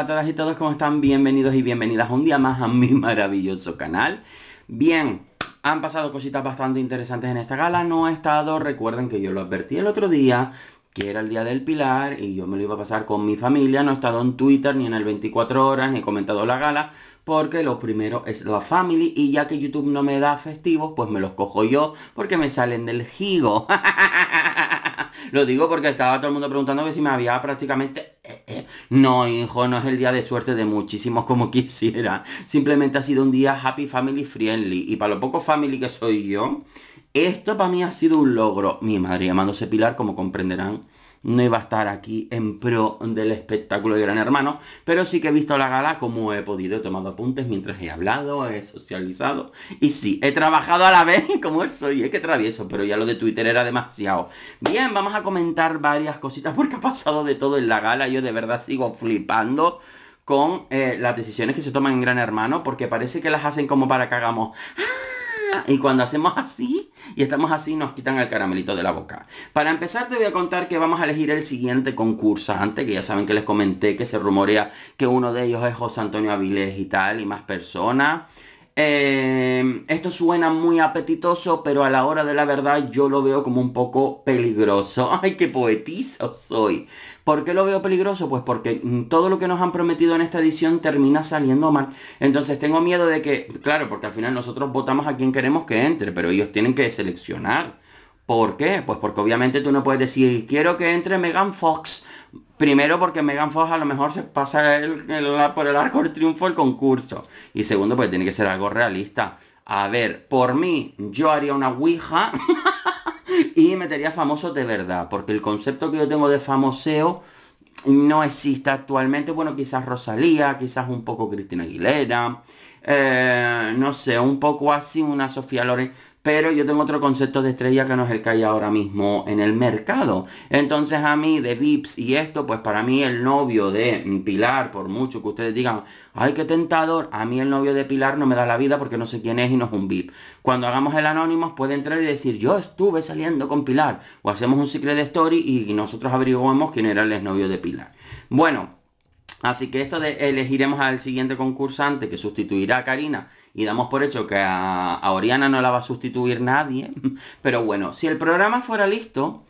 a todas y todos, ¿cómo están? Bienvenidos y bienvenidas un día más a mi maravilloso canal. Bien, han pasado cositas bastante interesantes en esta gala, no he estado, recuerden que yo lo advertí el otro día, que era el día del Pilar y yo me lo iba a pasar con mi familia, no he estado en Twitter ni en el 24 horas, ni he comentado la gala, porque lo primero es la family y ya que YouTube no me da festivos, pues me los cojo yo porque me salen del gigo. lo digo porque estaba todo el mundo preguntando que si me había prácticamente no, hijo, no es el día de suerte de muchísimos como quisiera. Simplemente ha sido un día happy family friendly. Y para lo poco family que soy yo, esto para mí ha sido un logro. Mi madre llamándose Pilar, como comprenderán, no iba a estar aquí en pro del espectáculo de Gran Hermano, pero sí que he visto la gala como he podido, he tomado apuntes mientras he hablado, he socializado y sí, he trabajado a la vez como soy, es que travieso, pero ya lo de Twitter era demasiado. Bien, vamos a comentar varias cositas porque ha pasado de todo en la gala, yo de verdad sigo flipando con eh, las decisiones que se toman en Gran Hermano porque parece que las hacen como para que hagamos... ¡Ah! Y cuando hacemos así y estamos así, nos quitan el caramelito de la boca. Para empezar, te voy a contar que vamos a elegir el siguiente concursante, que ya saben que les comenté que se rumorea que uno de ellos es José Antonio Avilés y tal, y más personas. Eh, esto suena muy apetitoso, pero a la hora de la verdad yo lo veo como un poco peligroso. ¡Ay, qué poetizo soy! ¿Por qué lo veo peligroso? Pues porque mm, todo lo que nos han prometido en esta edición termina saliendo mal. Entonces tengo miedo de que, claro, porque al final nosotros votamos a quien queremos que entre, pero ellos tienen que seleccionar. ¿Por qué? Pues porque obviamente tú no puedes decir, quiero que entre Megan Fox. Primero porque Megan Fox a lo mejor se pasa por el arco del triunfo el concurso. Y segundo, pues tiene que ser algo realista. A ver, por mí, yo haría una Ouija. y metería famosos de verdad, porque el concepto que yo tengo de famoseo no existe actualmente. Bueno, quizás Rosalía, quizás un poco Cristina Aguilera, eh, no sé, un poco así una Sofía Lorenz pero yo tengo otro concepto de estrella que no es el que hay ahora mismo en el mercado. Entonces a mí de VIPs y esto, pues para mí el novio de mm, Pilar, por mucho que ustedes digan, ay, qué tentador, a mí el novio de Pilar no me da la vida porque no sé quién es y no es un VIP. Cuando hagamos el anónimo puede entrar y decir, yo estuve saliendo con Pilar, o hacemos un secret story y nosotros averiguamos quién era el exnovio de Pilar. Bueno, así que esto de elegiremos al siguiente concursante que sustituirá a Karina y damos por hecho que a, Oriana no la va a sustituir nadie. Pero bueno, si el programa fuera listo,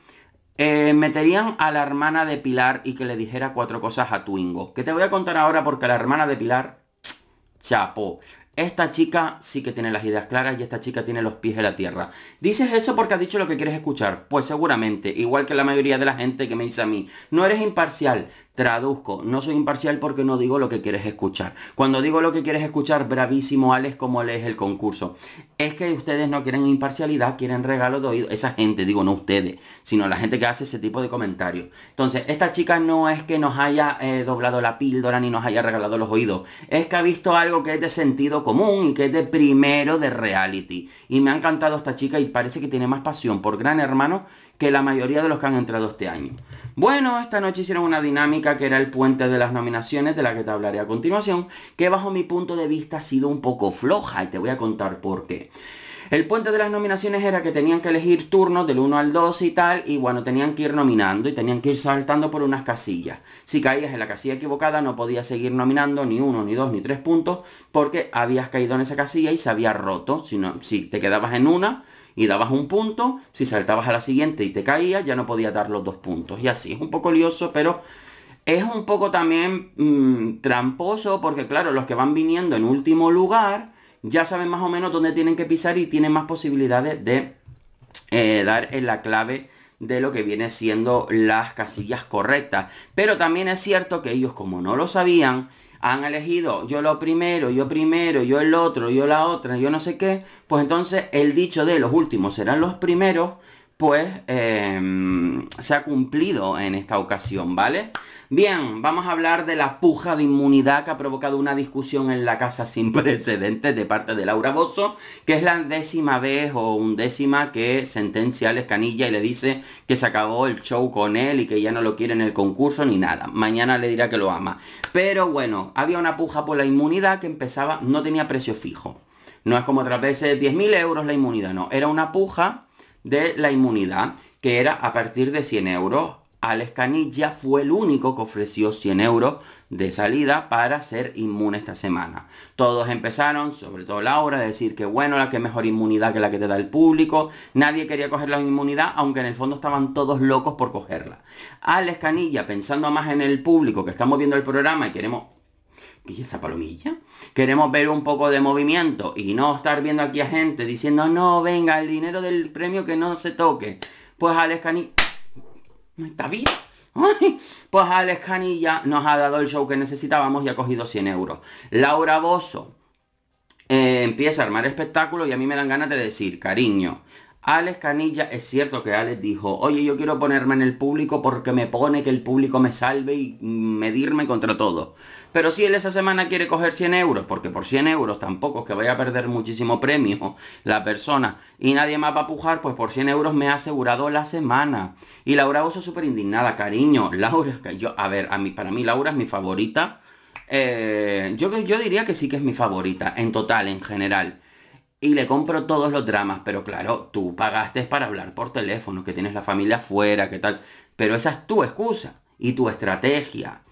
eh, meterían a la hermana de Pilar y que le dijera cuatro cosas a Twingo. Que te voy a contar ahora porque la hermana de Pilar, chapo. Esta chica sí que tiene las ideas claras y esta chica tiene los pies en la tierra. ¿Dices eso porque has dicho lo que quieres escuchar? Pues seguramente, igual que la mayoría de la gente que me dice a mí, no eres imparcial, Traduzco, no soy imparcial porque no digo lo que quieres escuchar. Cuando digo lo que quieres escuchar, bravísimo Alex, como lees el concurso. Es que ustedes no quieren imparcialidad, quieren regalo de oído. Esa gente, digo, no ustedes, sino la gente que hace ese tipo de comentarios. Entonces, esta chica no es que nos haya eh, doblado la píldora ni nos haya regalado los oídos. Es que ha visto algo que es de sentido común y que es de primero de reality. Y me ha encantado esta chica y parece que tiene más pasión por Gran Hermano que la mayoría de los que han entrado este año. Bueno, esta noche hicieron una dinámica que era el puente de las nominaciones, de la que te hablaré a continuación, que bajo mi punto de vista ha sido un poco floja y te voy a contar por qué. El puente de las nominaciones era que tenían que elegir turnos del 1 al 2 y tal, y bueno, tenían que ir nominando y tenían que ir saltando por unas casillas. Si caías en la casilla equivocada no podías seguir nominando ni uno, ni dos, ni tres puntos, porque habías caído en esa casilla y se había roto. Si, si te quedabas en una, y dabas un punto, si saltabas a la siguiente y te caías, ya no podías dar los dos puntos. Y así, es un poco lioso, pero es un poco también mm, tramposo, porque claro, los que van viniendo en último lugar, ya saben más o menos dónde tienen que pisar y tienen más posibilidades de eh, dar en la clave de lo que viene siendo las casillas correctas. Pero también es cierto que ellos, como no lo sabían, han elegido yo lo primero, yo primero, yo el otro, yo la otra, yo no sé qué, pues entonces el dicho de los últimos serán los primeros pues em, se ha cumplido en esta ocasión, ¿vale? Bien, vamos a hablar de la puja de inmunidad que ha provocado una discusión en la casa sin precedentes de parte de Laura Bozo, que es la décima vez o undécima que sentencia a Lescanilla Canilla y le dice que se acabó el show con él y que ya no lo quiere en el concurso ni nada. Mañana le dirá que lo ama. Pero bueno, había una puja por la inmunidad que empezaba, no tenía precio fijo. No es como otras veces 10.000 euros la inmunidad, no. Era una puja de la inmunidad, que era a partir de 100 euros. Alex Canilla fue el único que ofreció 100 euros de salida para ser inmune esta semana. Todos empezaron, sobre todo Laura, a decir que bueno, la que mejor inmunidad que la que te da el público. Nadie quería coger la inmunidad, aunque en el fondo estaban todos locos por cogerla. Alex Canilla, pensando más en el público que estamos viendo el programa y queremos ¿Y esa palomilla? Queremos ver un poco de movimiento y no estar viendo aquí a gente diciendo, no, venga, el dinero del premio que no se toque. Pues Alex Cani... No está vivo. pues Alex ya nos ha dado el show que necesitábamos y ha cogido 100 euros. Laura Bozo eh, empieza a armar espectáculo y a mí me dan ganas de decir, cariño, Alex Canilla, es cierto que Alex dijo, oye, yo quiero ponerme en el público porque me pone que el público me salve y medirme contra todo. Pero si él esa semana quiere coger 100 euros, porque por 100 euros tampoco es que vaya a perder muchísimo premio la persona y nadie más va a pujar, pues por 100 euros me ha asegurado la semana. Y Laura Oso súper indignada, cariño. Laura, yo, a ver, a mí, para mí Laura es mi favorita. Eh, yo diría que sí que es mi favorita, en total, en general y le compro todos los dramas, pero claro, tú pagaste para hablar por teléfono, que tienes la familia afuera, que tal, pero esa es tu excusa y tu estrategia.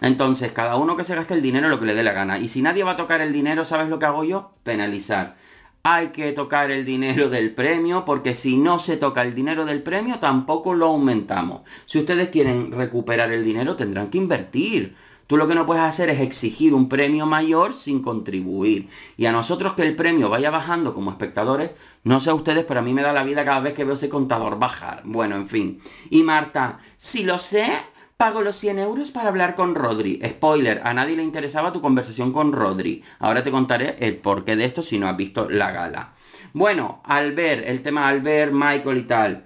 Entonces, cada uno que se gaste el dinero lo que le dé la gana. Y si nadie va a tocar el dinero, ¿sabes lo que hago yo? Penalizar. Hay que tocar el dinero del premio porque si no se toca el dinero del premio tampoco lo aumentamos. Si ustedes quieren recuperar el dinero tendrán que invertir. Tú lo que no puedes hacer es exigir un premio mayor sin contribuir. Y a nosotros que el premio vaya bajando como espectadores, no sé a ustedes, pero a mí me da la vida cada vez que veo ese contador bajar. Bueno, en fin. Y Marta, si lo sé, pago los 100 euros para hablar con Rodri. Spoiler, a nadie le interesaba tu conversación con Rodri. Ahora te contaré el porqué de esto si no has visto la gala. Bueno, al ver el tema al ver Michael y tal,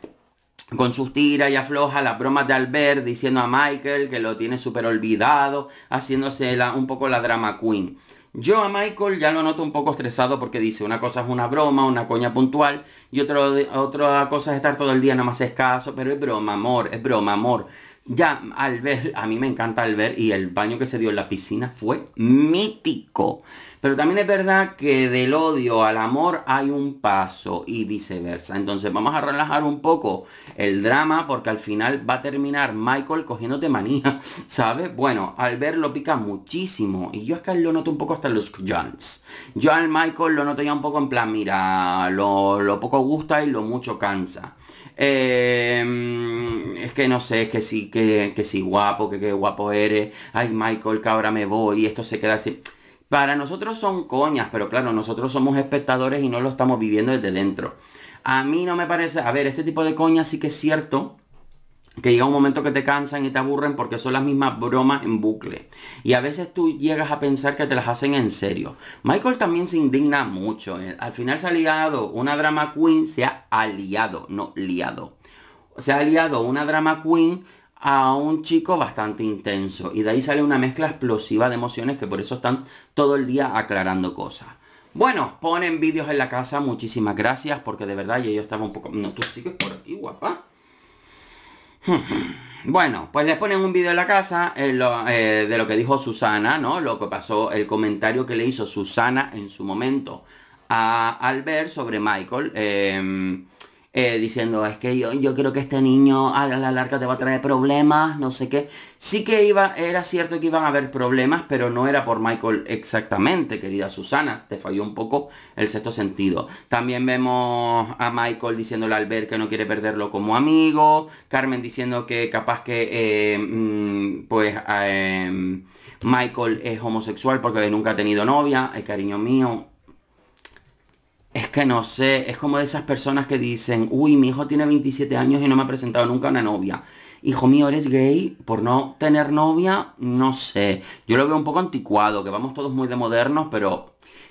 con sus tiras y afloja, las bromas de Albert diciendo a Michael que lo tiene súper olvidado, haciéndose un poco la drama queen. Yo a Michael ya lo noto un poco estresado porque dice, una cosa es una broma, una coña puntual, y otra cosa es estar todo el día, nomás escaso, pero es broma, amor, es broma, amor ya al ver, a mí me encanta al ver y el baño que se dio en la piscina fue mítico. Pero también es verdad que del odio al amor hay un paso y viceversa. Entonces vamos a relajar un poco el drama porque al final va a terminar Michael cogiéndote manía, ¿sabes? Bueno, al ver lo pica muchísimo y yo es que lo noto un poco hasta los Johns. Yo al Michael lo noto ya un poco en plan, mira, lo poco gusta y lo mucho cansa. Em, es que no sé, es que sí, que, sí, guapo, que, qué guapo eres. Ay, Michael, que ahora me voy. Y esto se queda así. Para nosotros son coñas, pero claro, nosotros somos espectadores y no lo estamos viviendo desde dentro. A mí no me parece... A ver, este tipo de coñas sí que es cierto que llega un momento que te cansan y te aburren porque son las mismas bromas en bucle. Y a veces tú llegas a pensar que te las hacen en serio. Michael también se indigna mucho. Eh, al final se ha liado, una drama queen se ha aliado, no liado. Se ha aliado una drama queen a un chico bastante intenso. Y de ahí sale una mezcla explosiva de emociones que por eso están todo el día aclarando cosas. Bueno, ponen vídeos en la casa, muchísimas gracias, porque de verdad yo estaba un poco... No, tú sigues por aquí, guapa. Bueno, pues les ponen un vídeo en la casa eh, eh, de lo que dijo Susana, ¿no? Lo que pasó, el comentario que le hizo Susana en su momento a ver sobre Michael. Eh, eh, diciendo, es que yo, yo creo que este niño a la larga te va a traer problemas, no sé qué. Sí que iba, era cierto que iban a haber problemas, pero no era por Michael exactamente, querida Susana. Te falló un poco el sexto sentido. También vemos a Michael diciéndole al ver que no quiere perderlo como amigo. Carmen diciendo que capaz que, eh, mm, pues... Eh, Michael es homosexual porque nunca ha tenido novia, es cariño mío, que no sé, es como de esas personas que dicen, uy, mi hijo tiene 27 años y no me ha presentado nunca una novia. Hijo mío, eres gay por no tener novia, no sé. Yo lo veo un poco anticuado, que vamos todos muy de modernos, pero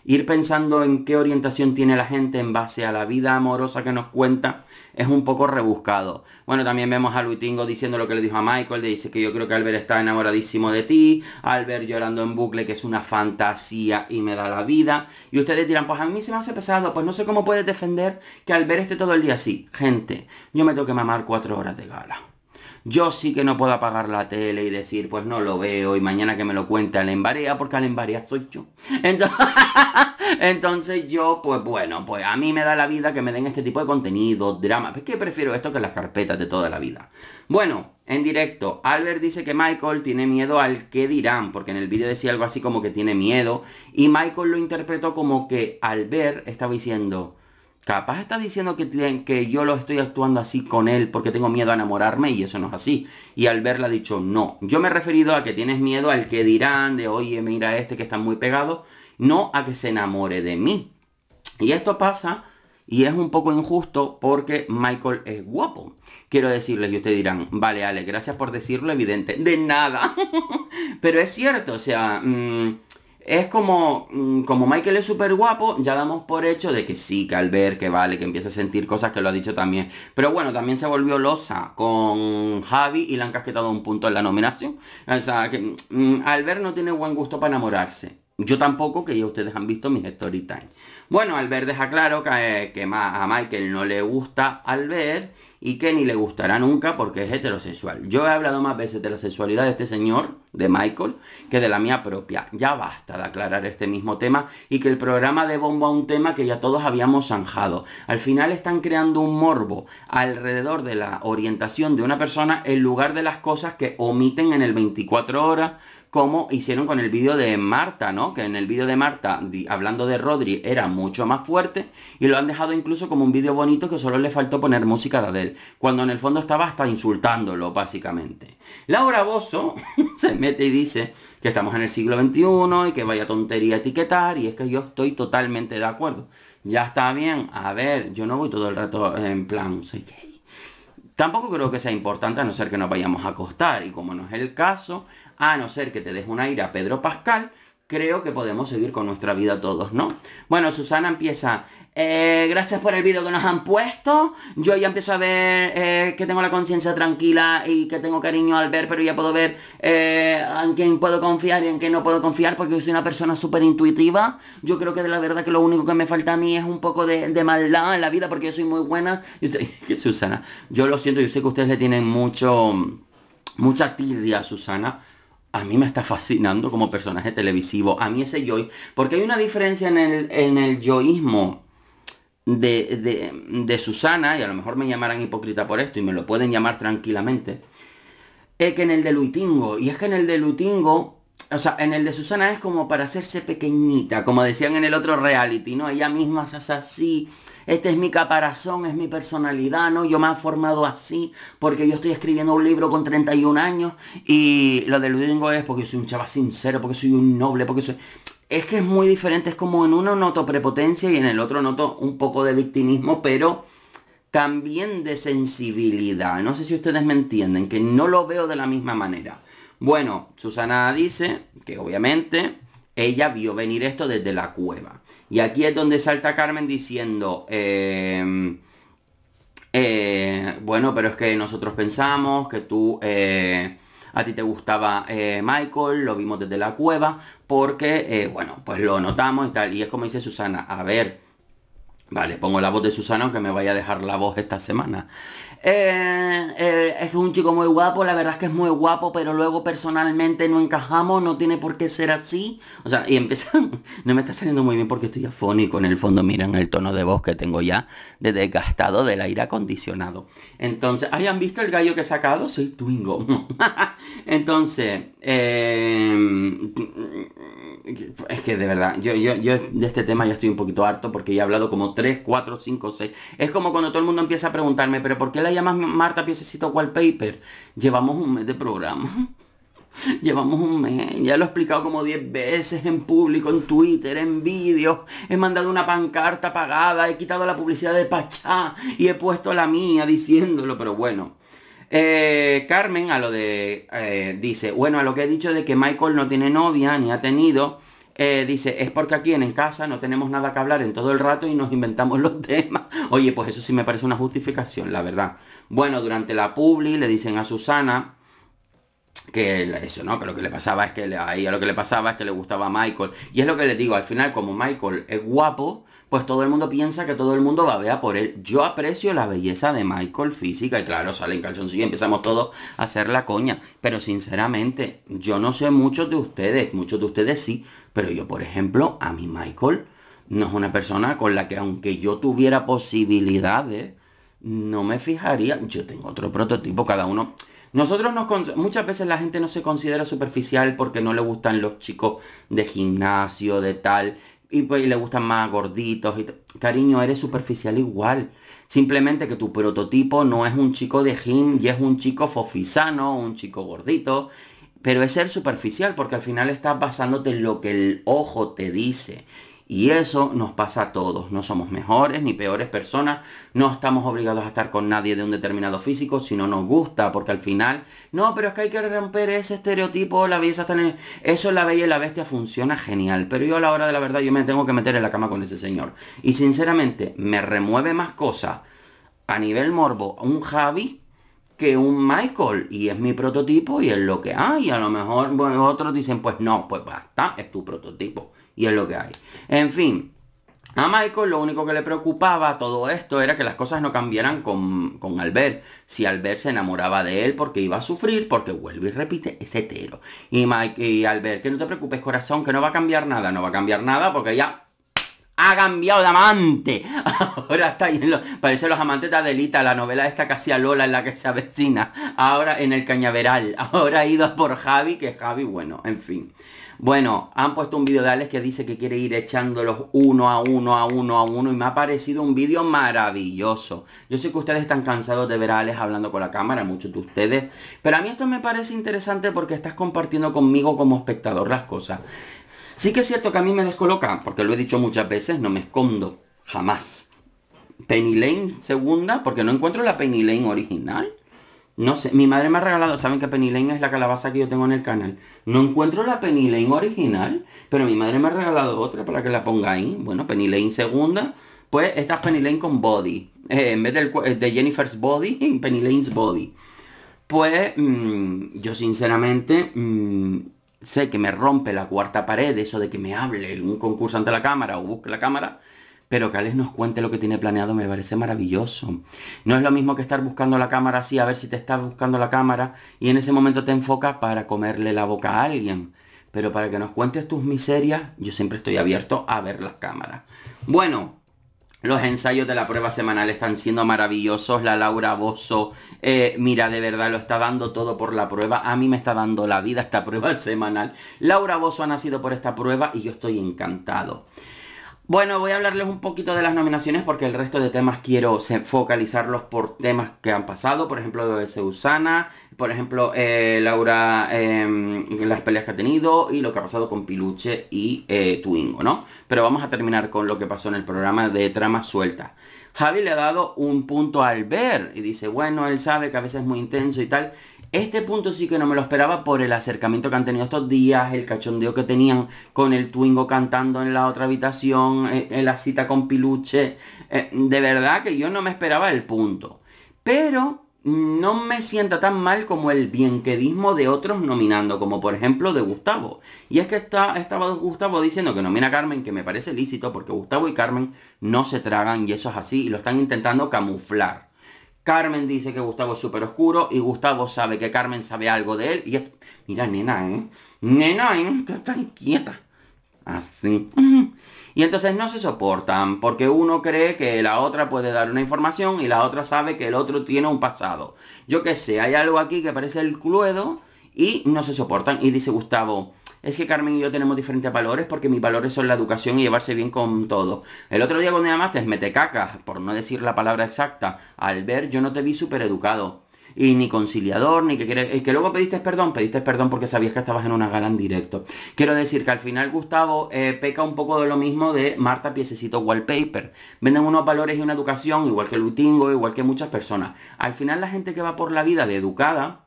Ir pensando en qué orientación tiene la gente en base a la vida amorosa que nos cuenta es un poco rebuscado. Bueno, también vemos a Luitingo diciendo lo que le dijo a Michael, le dice que yo creo que Albert está enamoradísimo de ti, Albert llorando en bucle que es una fantasía y me da la vida. Y ustedes dirán, pues a mí se me hace pesado, pues no sé cómo puedes defender que Albert esté todo el día así. Gente, yo me tengo que mamar cuatro horas de gala. Yo sí que no puedo apagar la tele y decir, pues no lo veo y mañana que me lo cuente al embarea, porque al embarea soy yo. Entonces, entonces yo, pues bueno, pues a mí me da la vida que me den este tipo de contenido, drama. Es que prefiero esto que las carpetas de toda la vida. Bueno, en directo, Albert dice que Michael tiene miedo al que dirán, porque en el vídeo decía algo así como que tiene miedo, y Michael lo interpretó como que Albert estaba diciendo, Capaz está diciendo que, que yo lo estoy actuando así con él porque tengo miedo a enamorarme y eso no es así. Y al verla ha dicho, no. Yo me he referido a que tienes miedo al que dirán de, oye, mira este que está muy pegado, no a que se enamore de mí. Y esto pasa y es un poco injusto porque Michael es guapo. Quiero decirles, y ustedes dirán, vale, Ale, gracias por decirlo, evidente. De nada. Pero es cierto, o sea, mm, es como, mm, como Michael es súper guapo, ya damos por hecho de que sí, que al ver, que vale, que empieza a sentir cosas que lo ha dicho también. Pero bueno, también se volvió losa con Javi y le han casquetado un punto en la nominación. O sea, que mm, Albert no tiene buen gusto para enamorarse. Yo tampoco, que ya ustedes han visto mis story time. Bueno, ver deja claro que, que a Michael no le gusta Albert y que ni le gustará nunca porque es heterosexual. Yo he hablado más veces de la sexualidad de este señor, de Michael, que de la mía propia. Ya basta de aclarar este mismo tema y que el programa de Bombo a un tema que ya todos habíamos zanjado. Al final están creando un morbo alrededor de la orientación de una persona en lugar de las cosas que omiten en el 24 horas como hicieron con el vídeo de Marta, ¿no? Que en el vídeo de Marta, hablando de Rodri, era mucho más fuerte y lo han dejado incluso como un vídeo bonito que solo le faltó poner música de Adele, cuando en el fondo estaba hasta insultándolo, básicamente. Laura Bozo se mete y dice que estamos en el siglo XXI y que vaya tontería etiquetar y es que yo estoy totalmente de acuerdo. Ya está bien, a ver, yo no voy todo el rato en plan, Tampoco creo que sea importante a no ser que nos vayamos a acostar y como no es el caso, a no ser que te des una ira Pedro Pascal, creo que podemos seguir con nuestra vida todos, ¿no? Bueno, Susana empieza, eh, gracias por el vídeo que nos han puesto, yo ya empiezo a ver eh, que tengo la conciencia tranquila y que tengo cariño al ver, pero ya puedo ver eh, en quién puedo confiar y en quién no puedo confiar, porque soy una persona súper intuitiva, yo creo que de la verdad que lo único que me falta a mí es un poco de, maldad en la vida, porque yo soy muy buena, Susana, yo lo siento, yo sé que ustedes le tienen mucho, mucha tirria Susana, a mí me está fascinando como personaje televisivo. A mí ese yo, porque hay una diferencia en el, en el yoísmo de, de, Susana, y a lo mejor me llamarán hipócrita por esto, y me lo pueden llamar tranquilamente, es que en el de Luitingo, y es que en el de Luitingo o sea, en el de Susana es como para hacerse pequeñita, como decían en el otro reality, ¿no? Ella misma se hace así, este es mi caparazón, es mi personalidad, ¿no? Yo me he formado así porque yo estoy escribiendo un libro con 31 años y lo del Ludingo es porque soy un chava sincero, porque soy un noble, porque soy... Es que es muy diferente, es como en uno noto prepotencia y en el otro noto un poco de victimismo, pero también de sensibilidad. No sé si ustedes me entienden, que no lo veo de la misma manera. Bueno, Susana dice que obviamente ella vio venir esto desde la cueva. Y aquí es donde salta Carmen diciendo, em, eh, bueno, pero es que nosotros pensamos que tú... Eh, a ti te gustaba eh, Michael, lo vimos desde la cueva, porque, bueno, pues lo notamos y tal. Y es como dice Susana, a ver, vale, pongo la voz de Susana aunque me vaya a dejar la voz esta semana. Eh, eh, es un chico muy guapo, la verdad es que es muy guapo, pero luego personalmente no encajamos, no tiene por qué ser así. O sea, y empezamos, no me está saliendo muy bien porque estoy afónico en el fondo, miren el tono de voz que tengo ya de desgastado del aire acondicionado. Entonces, ¿hayan visto el gallo que he sacado? Soy Twingo. Entonces, eh, es que de verdad, yo, yo, yo de este tema ya estoy un poquito harto porque ya he hablado como 3, 4, 5, 6. Es como cuando todo el mundo empieza a preguntarme, pero ¿por qué la llamas Marta Piececito Wallpaper? Llevamos un mes de programa. Llevamos un mes, ya lo he explicado como 10 veces en público, en Twitter, en vídeos. He mandado una pancarta pagada, he quitado la publicidad de Pachá y he puesto la mía diciéndolo, pero bueno, eh, Carmen, a lo de. Eh, dice, bueno, a lo que he dicho de que Michael no tiene novia ni ha tenido. Eh, dice, es porque aquí en casa no tenemos nada que hablar en todo el rato y nos inventamos los temas. Oye, pues eso sí me parece una justificación, la verdad. Bueno, durante la publi le dicen a Susana que eso no, que lo que le pasaba es que le, a lo que le pasaba es que le gustaba a Michael. Y es lo que le digo, al final como Michael es guapo, pues todo el mundo piensa que todo el mundo va a ver por él. Yo aprecio la belleza de Michael física y claro, sale en calzoncillo y empezamos todos a hacer la coña. Pero sinceramente, yo no sé muchos de ustedes, muchos de ustedes sí, pero yo por ejemplo, a mí Michael no es una persona con la que aunque yo tuviera posibilidades, no me fijaría. Yo tengo otro prototipo, cada uno... Nosotros nos muchas veces la gente no se considera superficial porque no le gustan los chicos de gimnasio, de tal y pues le gustan más gorditos y Cariño, eres superficial igual. Simplemente que tu prototipo no es un chico de gym y es un chico fofisano, un chico gordito. Pero es ser superficial porque al final estás basándote en lo que el ojo te dice. Y eso nos pasa a todos. No somos mejores ni peores personas. No estamos obligados a estar con nadie de un determinado físico si no nos gusta. Porque al final, no, pero es que hay que romper ese estereotipo. La belleza está Eso la bella y la bestia funciona genial. Pero yo a la hora de la verdad yo me tengo que meter en la cama con ese señor. Y sinceramente, me remueve más cosas a nivel morbo un Javi que un Michael y es mi prototipo y es lo que hay. A lo mejor otros dicen, pues no, pues basta, es tu prototipo y es lo que hay. En fin, a Michael lo único que le preocupaba todo esto era que las cosas no cambiaran con, con, Albert. Si Albert se enamoraba de él porque iba a sufrir, porque vuelve y repite, es hetero. Y, Mike, y Albert, que no te preocupes corazón, que no va a cambiar nada, no va a cambiar nada porque ya ha cambiado de amante. Ahora está ahí en los, parece los amantes de Adelita, la novela esta casi a Lola en la que se avecina. Ahora en el cañaveral. Ahora ha ido por Javi, que Javi, bueno, en fin. Bueno, han puesto un vídeo de Alex que dice que quiere ir echándolos uno a uno, a uno, a uno. Y me ha parecido un vídeo maravilloso. Yo sé que ustedes están cansados de ver a Alex hablando con la cámara, muchos de ustedes. Pero a mí esto me parece interesante porque estás compartiendo conmigo como espectador las cosas. Sí que es cierto que a mí me descoloca, porque lo he dicho muchas veces, no me escondo. Jamás. Penny Lane segunda, porque no encuentro la Penny Lane original. No sé, mi madre me ha regalado, saben que Penny Lane es la calabaza que yo tengo en el canal. No encuentro la Penny Lane original, pero mi madre me ha regalado otra para que la ponga ahí. Bueno, Penny Lane segunda, pues esta es Penny Lane con body. Eh, en vez eh, de Jennifer's body, Penny Lane's body. Pues mm, yo sinceramente mm, sé que me rompe la cuarta pared, eso de que me hable en un concurso ante la cámara o busque la cámara, pero que Alex nos cuente lo que tiene planeado me parece maravilloso. No es lo mismo que estar buscando la cámara así, a ver si te estás buscando la cámara y en ese momento te enfoca para comerle la boca a alguien. Pero para que nos cuentes tus miserias, yo siempre estoy abierto a ver las cámaras. Bueno, los ensayos de la prueba semanal están siendo maravillosos. La Laura Bozo, eh, mira, de verdad lo está dando todo por la prueba. A mí me está dando la vida esta prueba semanal. Laura Bozo ha nacido por esta prueba y yo estoy encantado. Bueno, voy a hablarles un poquito de las nominaciones porque el resto de temas quiero focalizarlos por temas que han pasado, por ejemplo, de Seusana, por ejemplo, eh, Laura, em, las peleas que ha tenido y lo que ha pasado con Piluche y eh, Twingo, ¿no? Pero vamos a terminar con lo que pasó en el programa de Tramas Sueltas. Javi le ha dado un punto al ver y dice, bueno, él sabe que a veces es muy intenso y tal. Este punto sí que no me lo esperaba por el acercamiento que han tenido estos días, el cachondeo que tenían con el Twingo cantando en la otra habitación, eh, la cita con Piluche. Eh, de verdad que yo no me esperaba el punto. Pero no me sienta tan mal como el bienquedismo de otros nominando, como por ejemplo de Gustavo. Y es que está, estaba Gustavo diciendo que nomina a Carmen, que me parece lícito, porque Gustavo y Carmen no se tragan y eso es así, y lo están intentando camuflar. Carmen dice que Gustavo es súper oscuro y Gustavo sabe que Carmen sabe algo de él. Y Mira, nena, ¿eh? Nena, ¿eh? Que está inquieta. Así. Y entonces no se soportan porque uno cree que la otra puede dar una información y la otra sabe que el otro tiene un pasado. Yo qué sé, hay algo aquí que parece el cluedo y no se soportan. Y dice Gustavo, es que Carmen y yo tenemos diferentes valores porque mis valores son la educación y llevarse bien con todo. El otro día cuando me llamaste, me te cacas, por no decir la palabra exacta, al ver yo no te vi súper educado. Y ni conciliador, ni que quieres... que luego pediste perdón, pediste perdón porque sabías que estabas en una gala en directo. Quiero decir que al final Gustavo eh, peca un poco de lo mismo de Marta Piececito Wallpaper. Venden unos valores y una educación, igual que Lutingo, igual que muchas personas. Al final la gente que va por la vida de educada,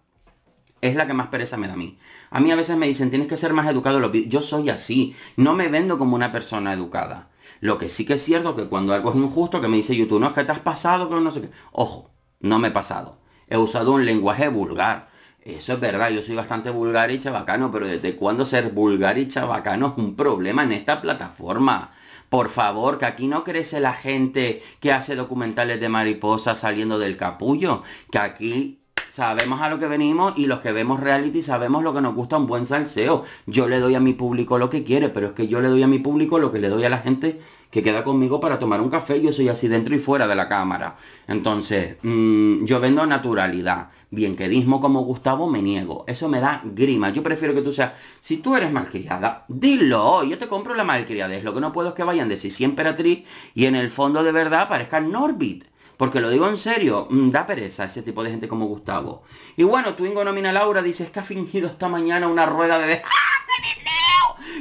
es la que más pereza me da a mí. A mí a veces me dicen, tienes que ser más educado. Yo soy así. No me vendo como una persona educada. Lo que sí que es cierto que cuando algo es injusto, que me dice YouTube, no, es que te has pasado que no sé qué. Ojo, no me he pasado. He usado un lenguaje vulgar. Eso es verdad, yo soy bastante vulgar y chabacano, pero ¿desde cuándo ser vulgar y chavacano es un problema en esta plataforma? Por favor, que aquí no crece la gente que hace documentales de mariposas saliendo del capullo, que aquí sabemos a lo que venimos y los que vemos reality sabemos lo que nos gusta un buen salseo. Yo le doy a mi público lo que quiere, pero es que yo le doy a mi público lo que le doy a la gente que queda conmigo para tomar un café. Yo soy así dentro y fuera de la cámara. Entonces, mm, yo vendo naturalidad. Bien que dismo como Gustavo me niego. Eso me da grima. Yo prefiero que tú seas, si tú eres malcriada, dilo. Yo te compro la malcriadez. Lo que no puedo es que vayan de si siempre emperatriz y en el fondo de verdad parezcan Norbit. Porque lo digo en serio, mm, da pereza ese tipo de gente como Gustavo. Y bueno, Twingo nomina Laura, dice, es que ha fingido esta mañana una rueda de...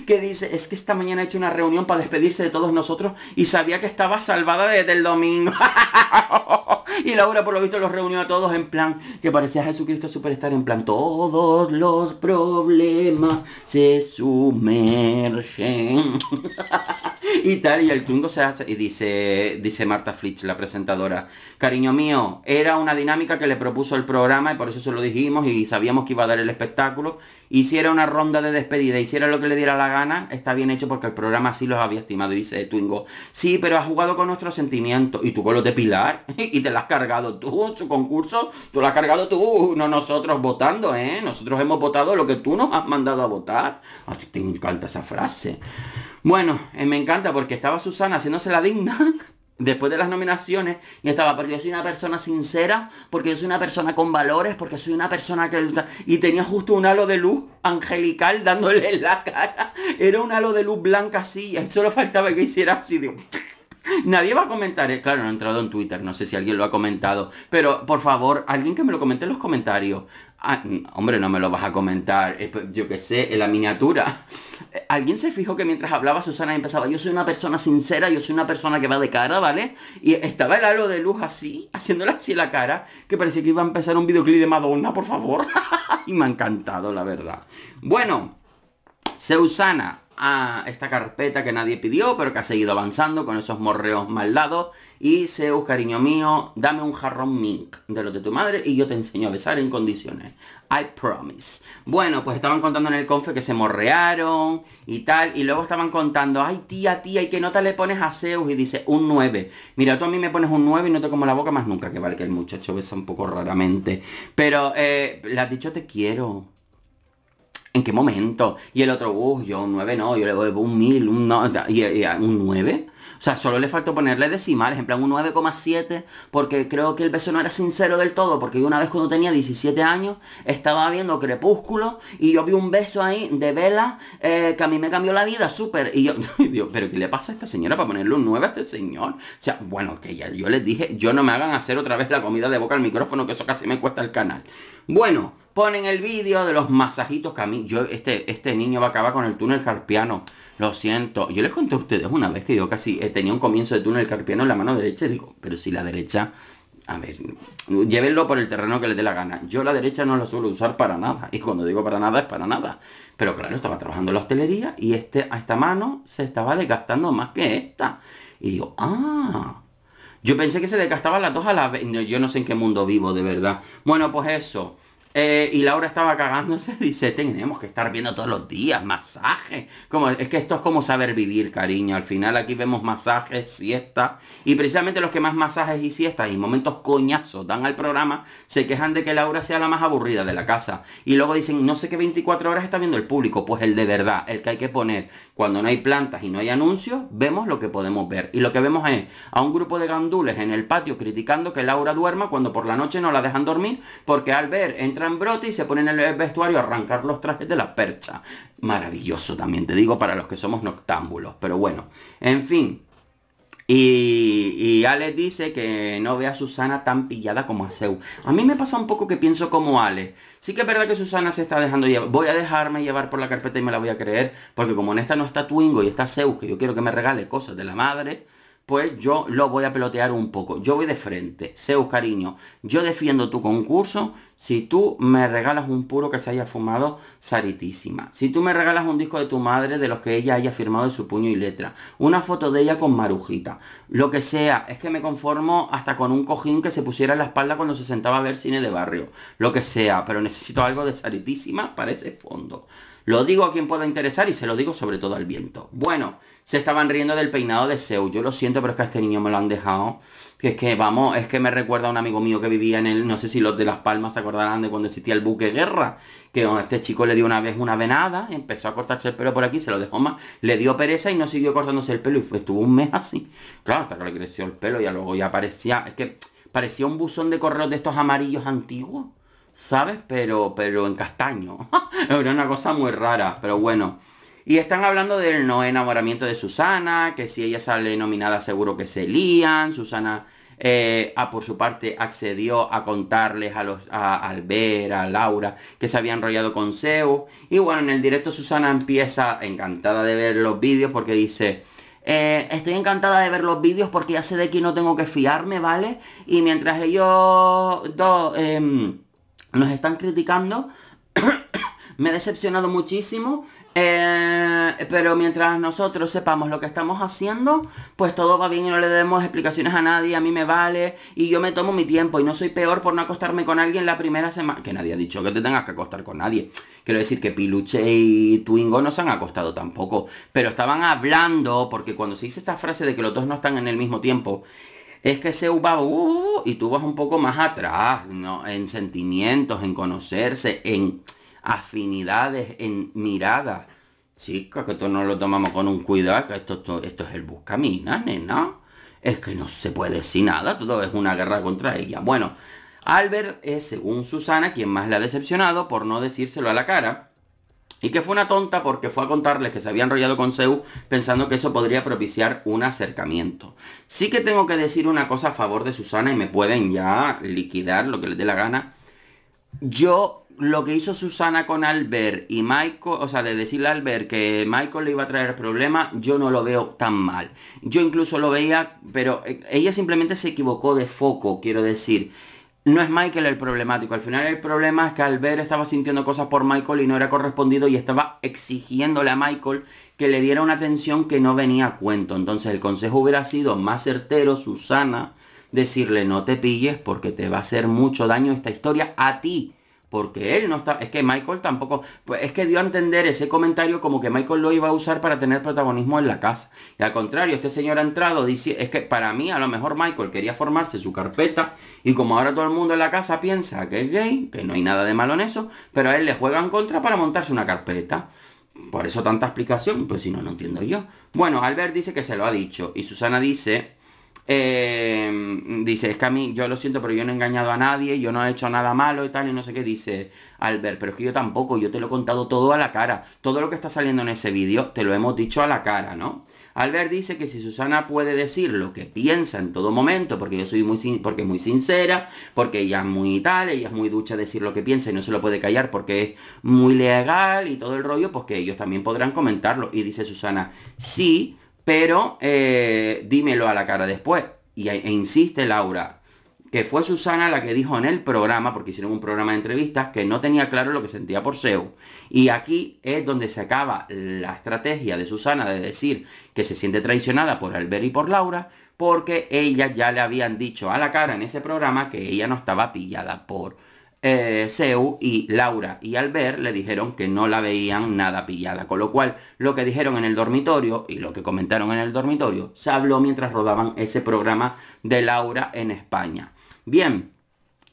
que dice, es que esta mañana ha hecho una reunión para despedirse de todos nosotros y sabía que estaba salvada desde el domingo. Y Laura por lo visto los reunió a todos en plan que parecía Jesucristo Superstar, en plan todos los problemas se sumergen. y tal, y el Twingo se hace, y dice, dice Marta Flitch, la presentadora, cariño mío, era una dinámica que le propuso el programa y por eso se lo dijimos y sabíamos que iba a dar el espectáculo. Hiciera una ronda de despedida, hiciera lo que le diera la gana, está bien hecho porque el programa así los había estimado, y dice Twingo. Sí, pero ha jugado con nuestros sentimientos y tú con los de Pilar y te la has cargado tú, su concurso, tú lo has cargado tú, no nosotros votando, ¿eh? Nosotros hemos votado lo que tú nos has mandado a votar. A te encanta esa frase. Bueno, eh, me encanta porque estaba Susana haciéndose la digna después de las nominaciones y estaba porque yo soy una persona sincera, porque yo soy una persona con valores, porque soy una persona que... Y tenía justo un halo de luz angelical dándole la cara. Era un halo de luz blanca así, y solo faltaba que hiciera así, de... Nadie va a comentar, eh, claro, no he entrado en Twitter, no sé si alguien lo ha comentado, pero por favor, alguien que me lo comente en los comentarios. Ah, mm, hombre, no me lo vas a comentar, eh, pues, yo qué sé, en la miniatura. Eh, alguien se fijó que mientras hablaba Susana empezaba, yo soy una persona sincera, yo soy una persona que va de cara, ¿vale? Y estaba el halo de luz así, haciéndole así la cara, que parecía que iba a empezar un videoclip de Madonna, por favor. y me ha encantado, la verdad. Bueno, Susana, a esta carpeta que nadie pidió, pero que ha seguido avanzando con esos morreos mal dados. Y Zeus, cariño mío, dame un jarrón mink de lo de tu madre y yo te enseño a besar en condiciones. I promise. Bueno, pues estaban contando en el confe que se morrearon y tal. Y luego estaban contando, ay tía, tía, ¿y no nota le pones a Zeus? Y dice, un 9. Mira, tú a mí me pones un 9 y no te como la boca más nunca. Que vale, que el muchacho besa un poco raramente. Pero eh, le dicho te quiero. ¿En qué momento? Y el otro, uh, yo un 9 no, yo le doy un 1000, un, no, y, ah, un 9. O sea, solo le faltó ponerle decimales, en plan un 9,7, porque creo que el beso no era sincero del todo, porque yo una vez cuando tenía 17 años estaba viendo Crepúsculo y yo vi un beso ahí de vela eh, que a mí me cambió la vida, súper. Y yo, pero ¿qué le pasa a esta señora para ponerle un 9 a este señor? O sea, bueno, que ya yo les dije, yo no me hagan hacer otra vez la comida de boca al micrófono, que eso casi me cuesta el canal. Bueno, ponen el vídeo de los masajitos que a mí, yo, este, este niño va a acabar con el túnel carpiano. Lo siento. Yo les conté a ustedes una vez que yo casi eh, tenía un comienzo de túnel carpiano en la mano derecha y digo, pero si la derecha, a ver, llévenlo por el terreno que les dé la gana. Yo la derecha no la suelo usar para nada. Y cuando digo para nada es para nada. Pero claro, estaba trabajando en la hostelería y este, a esta mano se estaba desgastando más que esta. Y digo, ah, yo pensé que se desgastaban las dos a la vez. yo no sé en qué mundo vivo, de verdad. Bueno, pues eso. Eh, y Laura estaba cagándose, dice, tenemos que estar viendo todos los días masajes. Como, es que esto es como saber vivir, cariño. Al final aquí vemos masajes, siestas. Y precisamente los que más masajes y siestas y momentos coñazos dan al programa, se quejan de que Laura sea la más aburrida de la casa. Y luego dicen, no sé qué 24 horas está viendo el público. Pues el de verdad, el que hay que poner. Cuando no hay plantas y no hay anuncios, vemos lo que podemos ver. Y lo que vemos es a un grupo de gandules en el patio criticando que Laura duerma cuando por la noche no la dejan dormir, porque al ver entra en brote y se ponen el vestuario a arrancar los trajes de la percha. Maravilloso también, te digo, para los que somos noctámbulos. Pero bueno, en fin. Y, y Alex dice que no ve a Susana tan pillada como a Zeus, A mí me pasa un poco que pienso como Ale. Sí que es verdad que Susana se está dejando llevar. Voy a dejarme llevar por la carpeta y me la voy a creer. Porque como en esta no está Twingo y está Zeus, que yo quiero que me regale cosas de la madre pues yo lo voy a pelotear un poco. Yo voy de frente. Zeus, cariño, yo defiendo tu concurso si tú me regalas un puro que se haya fumado Saritísima. Si tú me regalas un disco de tu madre de los que ella haya firmado en su puño y letra. Una foto de ella con Marujita. Lo que sea. Es que me conformo hasta con un cojín que se pusiera en la espalda cuando se sentaba a ver cine de barrio. Lo que sea. Pero necesito algo de Saritísima para ese fondo. Lo digo a quien pueda interesar y se lo digo sobre todo al viento. Bueno, se estaban riendo del peinado de Zeus. Yo lo siento, pero es que a este niño me lo han dejado. Que es que, vamos, es que me recuerda a un amigo mío que vivía en el, no sé si los de Las Palmas se acordarán de cuando existía el buque guerra, que a este chico le dio una vez una venada, empezó a cortarse el pelo por aquí, se lo dejó más, le dio pereza y no siguió cortándose el pelo y estuvo un mes así. Claro, hasta que le creció el pelo y luego ya parecía, es que parecía un buzón de correos de estos amarillos antiguos. ¿sabes? Pero, pero en castaño. Era una cosa muy rara, pero bueno. Y están hablando del no enamoramiento de Susana, que si ella sale nominada seguro que se lían. Susana, eh, a, ah, por su parte, accedió a contarles a, los, a, a Laura, que se había enrollado con Zeus. Y bueno, en el directo Susana empieza encantada de ver los vídeos porque dice... Eh, estoy encantada de ver los vídeos porque ya sé de quién no tengo que fiarme, ¿vale? Y mientras ellos dos... Em, nos están criticando. Me he decepcionado muchísimo. Eh, pero mientras nosotros sepamos lo que estamos haciendo, pues todo va bien y no le demos explicaciones a nadie, a mí me vale y yo me tomo mi tiempo y no soy peor por no acostarme con alguien la primera semana. Que nadie ha dicho que te tengas que acostar con nadie. Quiero decir que Piluche y Twingo no se han acostado tampoco, pero estaban hablando, porque cuando se dice esta frase de que los dos no están en el mismo tiempo, es que se va... Uh, y tú vas un poco más atrás, ¿no? En sentimientos, en conocerse, en afinidades, en miradas. Chica, que esto no lo tomamos con un cuidado, que esto, esto, es el buscamina, nena. Es que no se puede decir nada, todo es una guerra contra ella. Bueno, Albert es, según Susana, quien más la ha decepcionado por no decírselo a la cara y que fue una tonta porque fue a contarles que se había enrollado con Zeus pensando que eso podría propiciar un acercamiento. Sí que tengo que decir una cosa a favor de Susana y me pueden ya liquidar lo que les dé la gana. Yo lo que hizo Susana con Albert y Michael, o sea, de decirle a Albert que Michael le iba a traer problemas, yo no lo veo tan mal. Yo incluso lo veía, pero eh, ella simplemente se equivocó de foco, quiero decir no es Michael el problemático. Al final el problema es que Albert estaba sintiendo cosas por Michael y no era correspondido y estaba exigiéndole a Michael que le diera una atención que no venía a cuento. Entonces el consejo hubiera sido más certero, Susana, decirle no te pilles porque te va a hacer mucho daño esta historia a ti porque él no está, es que Michael tampoco, pues es que dio a entender ese comentario como que Michael lo iba a usar para tener protagonismo en la casa. Y al contrario, este señor ha entrado, dice, es que para mí a lo mejor Michael quería formarse su carpeta y como ahora todo el mundo en la casa piensa que es gay, que no hay nada de malo en eso, pero a él le juegan contra para montarse una carpeta. Por eso tanta explicación, pues si no, lo entiendo yo. Bueno, Albert dice que se lo ha dicho y Susana dice Em, dice, es que a mí, yo lo siento, pero yo no he engañado a nadie, yo no he hecho nada malo y tal, y no sé qué dice Albert, pero es que yo tampoco, yo te lo he contado todo a la cara, todo lo que está saliendo en ese vídeo, te lo hemos dicho a la cara, ¿no? Albert dice que si Susana puede decir lo que piensa en todo momento, porque yo soy muy, muy sincera, porque ella es muy tal, ella es muy ducha de decir lo que piensa y no se lo puede callar porque es muy legal y todo el rollo, pues que ellos también podrán comentarlo. Y dice Susana, sí, pero eh, dímelo a la cara después. Y, e insiste Laura, que fue Susana la que dijo en el programa, porque hicieron un programa de entrevistas, que no tenía claro lo que sentía por Seo Y aquí es donde se acaba la estrategia de Susana de decir que se siente traicionada por Albert y por Laura, porque ella ya le habían dicho a la cara en ese programa que ella no estaba pillada por eh, Seu y Laura y Albert le dijeron que no la veían nada pillada, con lo cual lo que dijeron en el dormitorio y lo que comentaron en el dormitorio se habló mientras rodaban ese programa de Laura en España. Bien,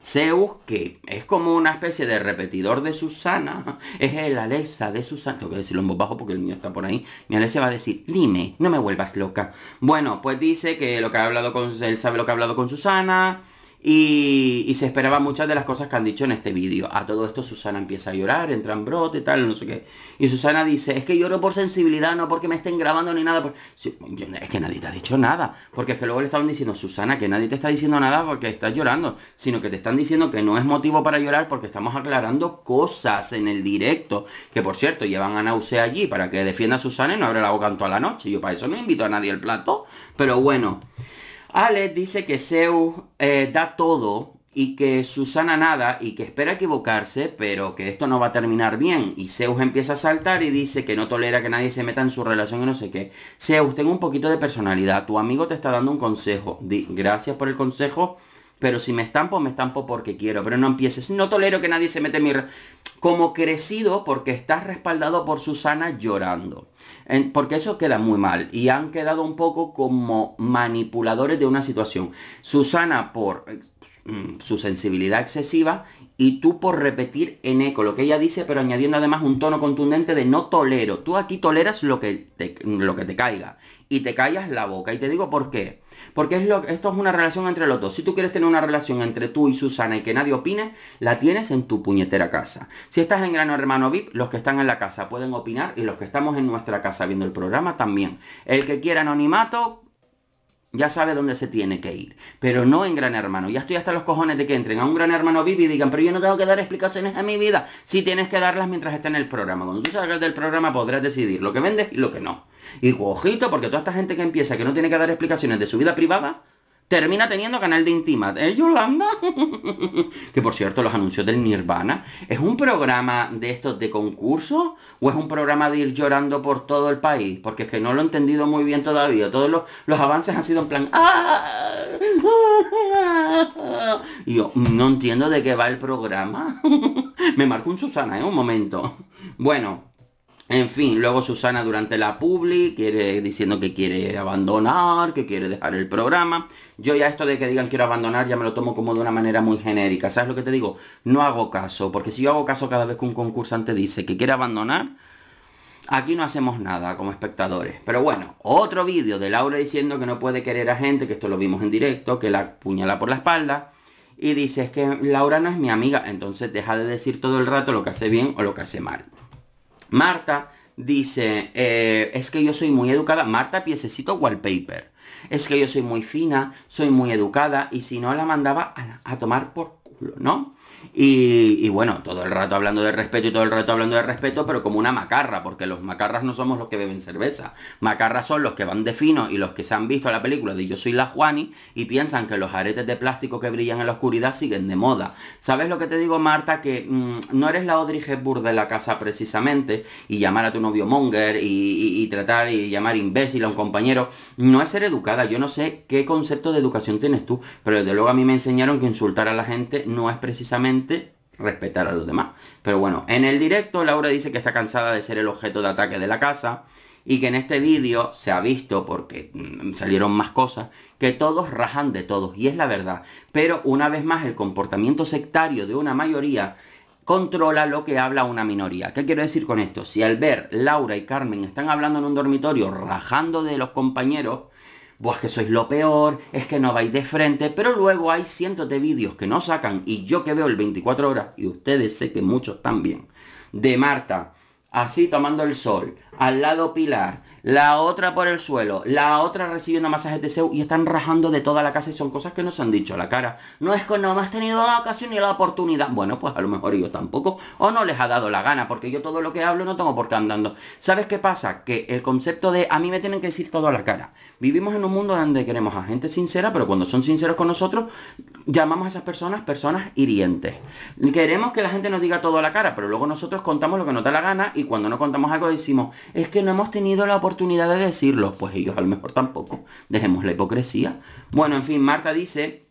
Zeus, que es como una especie de repetidor de Susana, es el Alexa de Susana. Tengo que decirlo en voz bajo porque el mío está por ahí. Mi Alexa va a decir, dime, no me vuelvas loca. Bueno, pues dice que lo que ha hablado con. él sabe lo que ha hablado con Susana. Y, se esperaba muchas de las cosas que han dicho en este vídeo. A todo esto Susana empieza a llorar, entra en brote, tal, no sé qué. Y Susana dice, es que lloro por sensibilidad, no porque me estén grabando ni nada. es que nadie te ha dicho nada. Porque es que luego le estaban diciendo, Susana, que nadie te está diciendo nada porque estás llorando. Sino que te están diciendo que no es motivo para llorar porque estamos aclarando cosas en el directo. Que por cierto, llevan a Nausea allí para que defienda a Susana y no abra la boca en toda la noche. Yo para eso no invito a nadie al plato. Pero bueno. Alex dice que Zeus eh, da todo y que Susana nada y que espera equivocarse, pero que esto no va a terminar bien. Y Zeus empieza a saltar y dice que no tolera que nadie se meta en su relación y no sé qué. Zeus, tengo un poquito de personalidad. Tu amigo te está dando un consejo. Di gracias por el consejo. Pero si me estampo, me estampo porque quiero. Pero no empieces. No tolero que nadie se mete en mi... Como crecido porque estás respaldado por Susana llorando. porque eso queda muy mal. Y han quedado un poco como manipuladores de una situación. Susana por eh, mm, su sensibilidad excesiva y tú por repetir en eco lo que ella dice, pero añadiendo además un tono contundente de no tolero. Tú aquí toleras lo que te, lo que te caiga. Y te callas la boca. Y te digo por qué. Porque esto es una relación entre los dos. Si tú quieres tener una relación entre tú y Susana y que nadie opine, la tienes en tu puñetera casa. Si estás en Gran Hermano VIP, los que están en la casa pueden opinar y los que estamos en nuestra casa viendo el programa también. El que quiera anonimato, ya sabe dónde se tiene que ir. Pero no en Gran Hermano. Ya estoy hasta los cojones de que entren a un Gran Hermano VIP y digan, pero yo no tengo que dar explicaciones a mi vida. Sí tienes que darlas mientras esté en el programa. Cuando tú salgas del programa podrás decidir lo que vendes y lo que no. Y ojito, porque toda esta gente que empieza, que no tiene que dar explicaciones de su vida privada, termina teniendo canal de Intima. ¿Eh, Yolanda? que por cierto, los anuncios del Nirvana. ¿Es un programa de estos de concurso? ¿O es un programa de ir llorando por todo el país? Porque es que no lo he entendido muy bien todavía. Todos los, avances han sido en plan... Ah, ah". Y yo, no entiendo de qué va el programa. Me marcó un Susana, ¿eh? Un momento. Bueno, en fin, luego Susana durante la publi quiere diciendo que quiere abandonar, que quiere dejar el programa. Yo ya esto de que digan quiero abandonar ya me lo tomo como de una manera muy genérica. ¿Sabes lo que te digo? No hago caso, porque si yo hago caso cada vez que un concursante dice que quiere abandonar, aquí no hacemos nada como espectadores. Pero bueno, otro vídeo de Laura diciendo que no puede querer a gente, que esto lo vimos en directo, que la puñala por la espalda. Y dice, es que Laura no es mi amiga, entonces deja de decir todo el rato lo que hace bien o lo que hace mal. Marta dice, eh, es que yo soy muy educada. Marta, piececito wallpaper. Es que yo soy muy fina, soy muy educada y si no la mandaba a tomar por culo, ¿no? Y, bueno, todo el rato hablando de respeto y todo el rato hablando de respeto, pero como una macarra, porque los macarras no somos los que beben cerveza. Macarras son los que van de fino y los que se han visto la película de Yo soy la Juani y piensan que los aretes de plástico que brillan en la oscuridad siguen de moda. ¿Sabes lo que te digo, Marta? Que mm, no eres la Audrey Hepburn de la casa precisamente y llamar a tu novio monger y tratar y llamar imbécil a un compañero. No es ser educada. Yo no sé qué concepto de educación tienes tú, pero desde luego a mí me enseñaron que insultar a la gente no es precisamente respetar a los demás. Pero bueno, en el directo Laura dice que está cansada de ser el objeto de ataque de la casa y que en este vídeo se ha visto, porque mm, salieron más cosas, que todos rajan de todos, y es la verdad. Pero una vez más el comportamiento sectario de una mayoría controla lo que habla una minoría. ¿Qué quiero decir con esto? Si al ver Laura y Carmen están hablando en un dormitorio rajando de los compañeros, vos que sois lo peor, es que no vais de frente, pero luego hay cientos de vídeos que no sacan, y yo que veo el 24 horas, y ustedes sé que muchos también, de Marta, así tomando el sol, al lado Pilar, la otra por el suelo, la otra recibiendo masajes de Zeus y están rajando de toda la casa y son cosas que no se han dicho a la cara. No es que no me has tenido la ocasión ni la oportunidad. Bueno, pues a lo mejor yo tampoco, o no les ha dado la gana, porque yo todo lo que hablo no tengo por qué andando. ¿Sabes qué pasa? Que el concepto de a mí me tienen que decir todo a la cara. Vivimos en un mundo donde queremos a gente sincera, pero cuando son sinceros con nosotros, llamamos a esas personas personas hirientes. Queremos que la gente nos diga todo a la cara, pero luego nosotros contamos lo que nos da la gana y cuando no contamos algo decimos, es que no hemos tenido la oportunidad de decirlo. Pues ellos a lo mejor tampoco. Dejemos la hipocresía. Bueno, en fin, Marta dice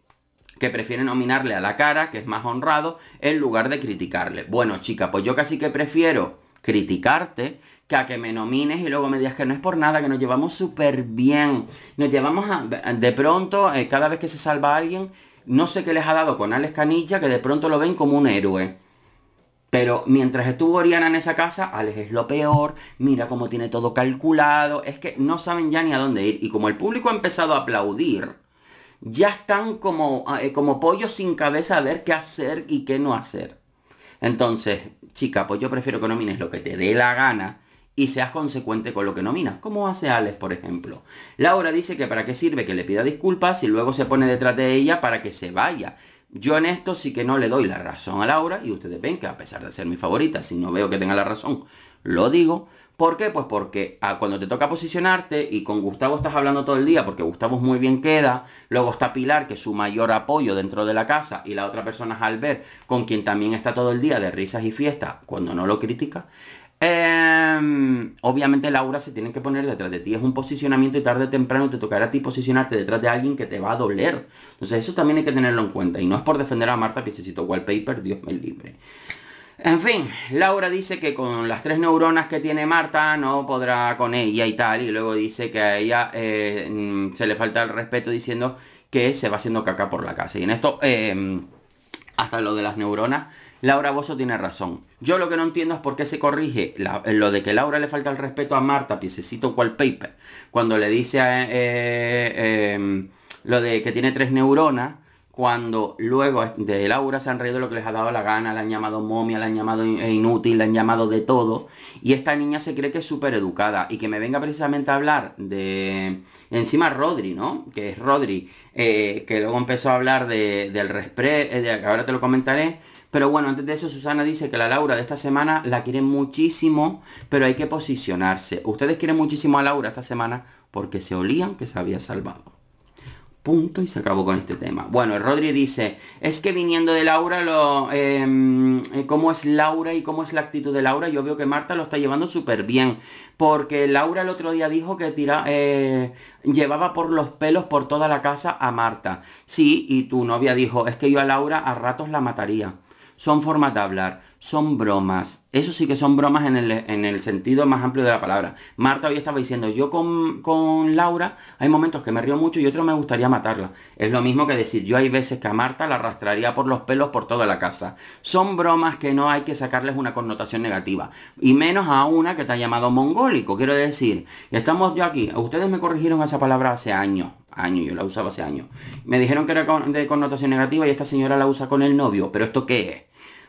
que prefiere nominarle a la cara, que es más honrado, en lugar de criticarle. Bueno, chica, pues yo casi que prefiero criticarte que a que me nomines y luego me digas que no es por nada, que nos llevamos súper bien. Nos llevamos a, de pronto, eh, cada vez que se salva alguien, no sé qué les ha dado con Alex Canilla, que de pronto lo ven como un héroe. Pero mientras estuvo Oriana en esa casa, Alex es lo peor, mira cómo tiene todo calculado, es que no saben ya ni a dónde ir. Y como el público ha empezado a aplaudir, ya están como, eh, como pollos sin cabeza a ver qué hacer y qué no hacer. Entonces, chica, pues yo prefiero que no mines lo que te dé la gana y seas consecuente con lo que nominas, como hace Alex, por ejemplo. Laura dice que para qué sirve que le pida disculpas y luego se pone detrás de ella para que se vaya. Yo en esto sí que no le doy la razón a Laura y ustedes ven que a pesar de ser mi favorita, si no veo que tenga la razón, lo digo. ¿Por qué? Pues porque ah, cuando te toca posicionarte y con Gustavo estás hablando todo el día porque Gustavo muy bien queda, luego está Pilar que es su mayor apoyo dentro de la casa y la otra persona es Albert con quien también está todo el día de risas y fiestas cuando no lo critica, Em, obviamente Laura se tiene que poner detrás de ti. Es un posicionamiento y tarde o temprano te tocará a ti posicionarte detrás de alguien que te va a doler. Entonces eso también hay que tenerlo en cuenta. Y no es por defender a Marta Piececito Wallpaper, Dios me libre. En fin, Laura dice que con las tres neuronas que tiene Marta no podrá con ella y tal. Y luego dice que a ella eh, mm, se le falta el respeto diciendo que se va haciendo caca por la casa. Y en esto, em, hasta lo de las neuronas Laura Boso tiene razón. Yo lo que no entiendo es por qué se corrige lo de que Laura le falta el respeto a Marta, piececito paper, cuando le dice eh, eh, em, lo de que tiene tres neuronas, cuando luego de Laura se han reído lo que les ha dado la gana, la han llamado momia, la han llamado eh, inútil, la han llamado de todo, y esta niña se cree que es súper educada, y que me venga precisamente a hablar de, encima Rodri, ¿no? Que es Rodri, que luego empezó a hablar del respeto, ahora te lo comentaré, pero bueno, antes de eso Susana dice que la Laura de esta semana la quiere muchísimo, pero hay que posicionarse. Ustedes quieren muchísimo a Laura esta semana porque se olían que se había salvado. Punto y se acabó con este tema. Bueno, Rodri dice, es que viniendo de Laura, lo, em, eh, cómo es Laura y cómo es la actitud de Laura, yo veo que Marta lo está llevando súper bien. Porque Laura el otro día dijo que tira, eh, llevaba por los pelos por toda la casa a Marta. Sí, y tu novia dijo, es que yo a Laura a ratos la mataría son formas de hablar, son bromas. Eso sí que son bromas en el, sentido más amplio de la palabra. Marta hoy estaba diciendo, yo con, Laura hay momentos que me río mucho y otros me gustaría matarla. Es lo mismo que decir, yo hay veces que a Marta la arrastraría por los pelos por toda la casa. Son bromas que no hay que sacarles una connotación negativa. Y menos a una que te ha llamado mongólico. Quiero decir, estamos yo aquí. Ustedes me corrigieron esa palabra hace años Año, yo la usaba hace años. Me dijeron que era de connotación negativa y esta señora la usa con el novio, pero ¿esto qué es?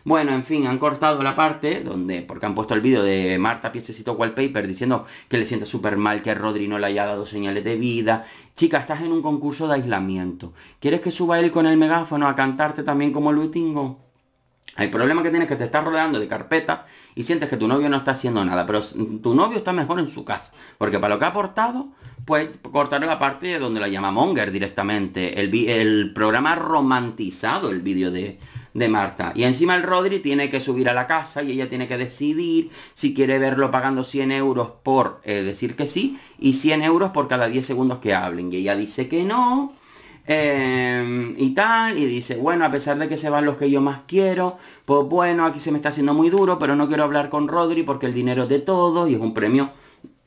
Bueno, en fin, han cortado la parte donde, porque han puesto el vídeo de Marta Piececito Wallpaper diciendo que le sienta súper mal que Rodri no le haya dado señales de vida. Chica, estás en un concurso de aislamiento. ¿Quieres que suba él con el megáfono a cantarte también como Luitingo? El problema que tienes es que te estás rodeando de carpeta y sientes que tu novio no está haciendo nada, pero tu novio está mejor en su casa, porque para lo que ha aportado, pues cortaron la parte donde la llama Monger directamente, el, el programa romantizado, el vídeo de, de Marta. Y encima el Rodri tiene que subir a la casa y ella tiene que decidir si quiere verlo pagando 100 euros por eh, decir que sí y 100 euros por cada 10 segundos que hablen. Y ella dice que no. Eh, y tal, y dice, bueno, a pesar de que se van los que yo más quiero, pues bueno, aquí se me está haciendo muy duro, pero no quiero hablar con Rodri porque el dinero es de todos y es un premio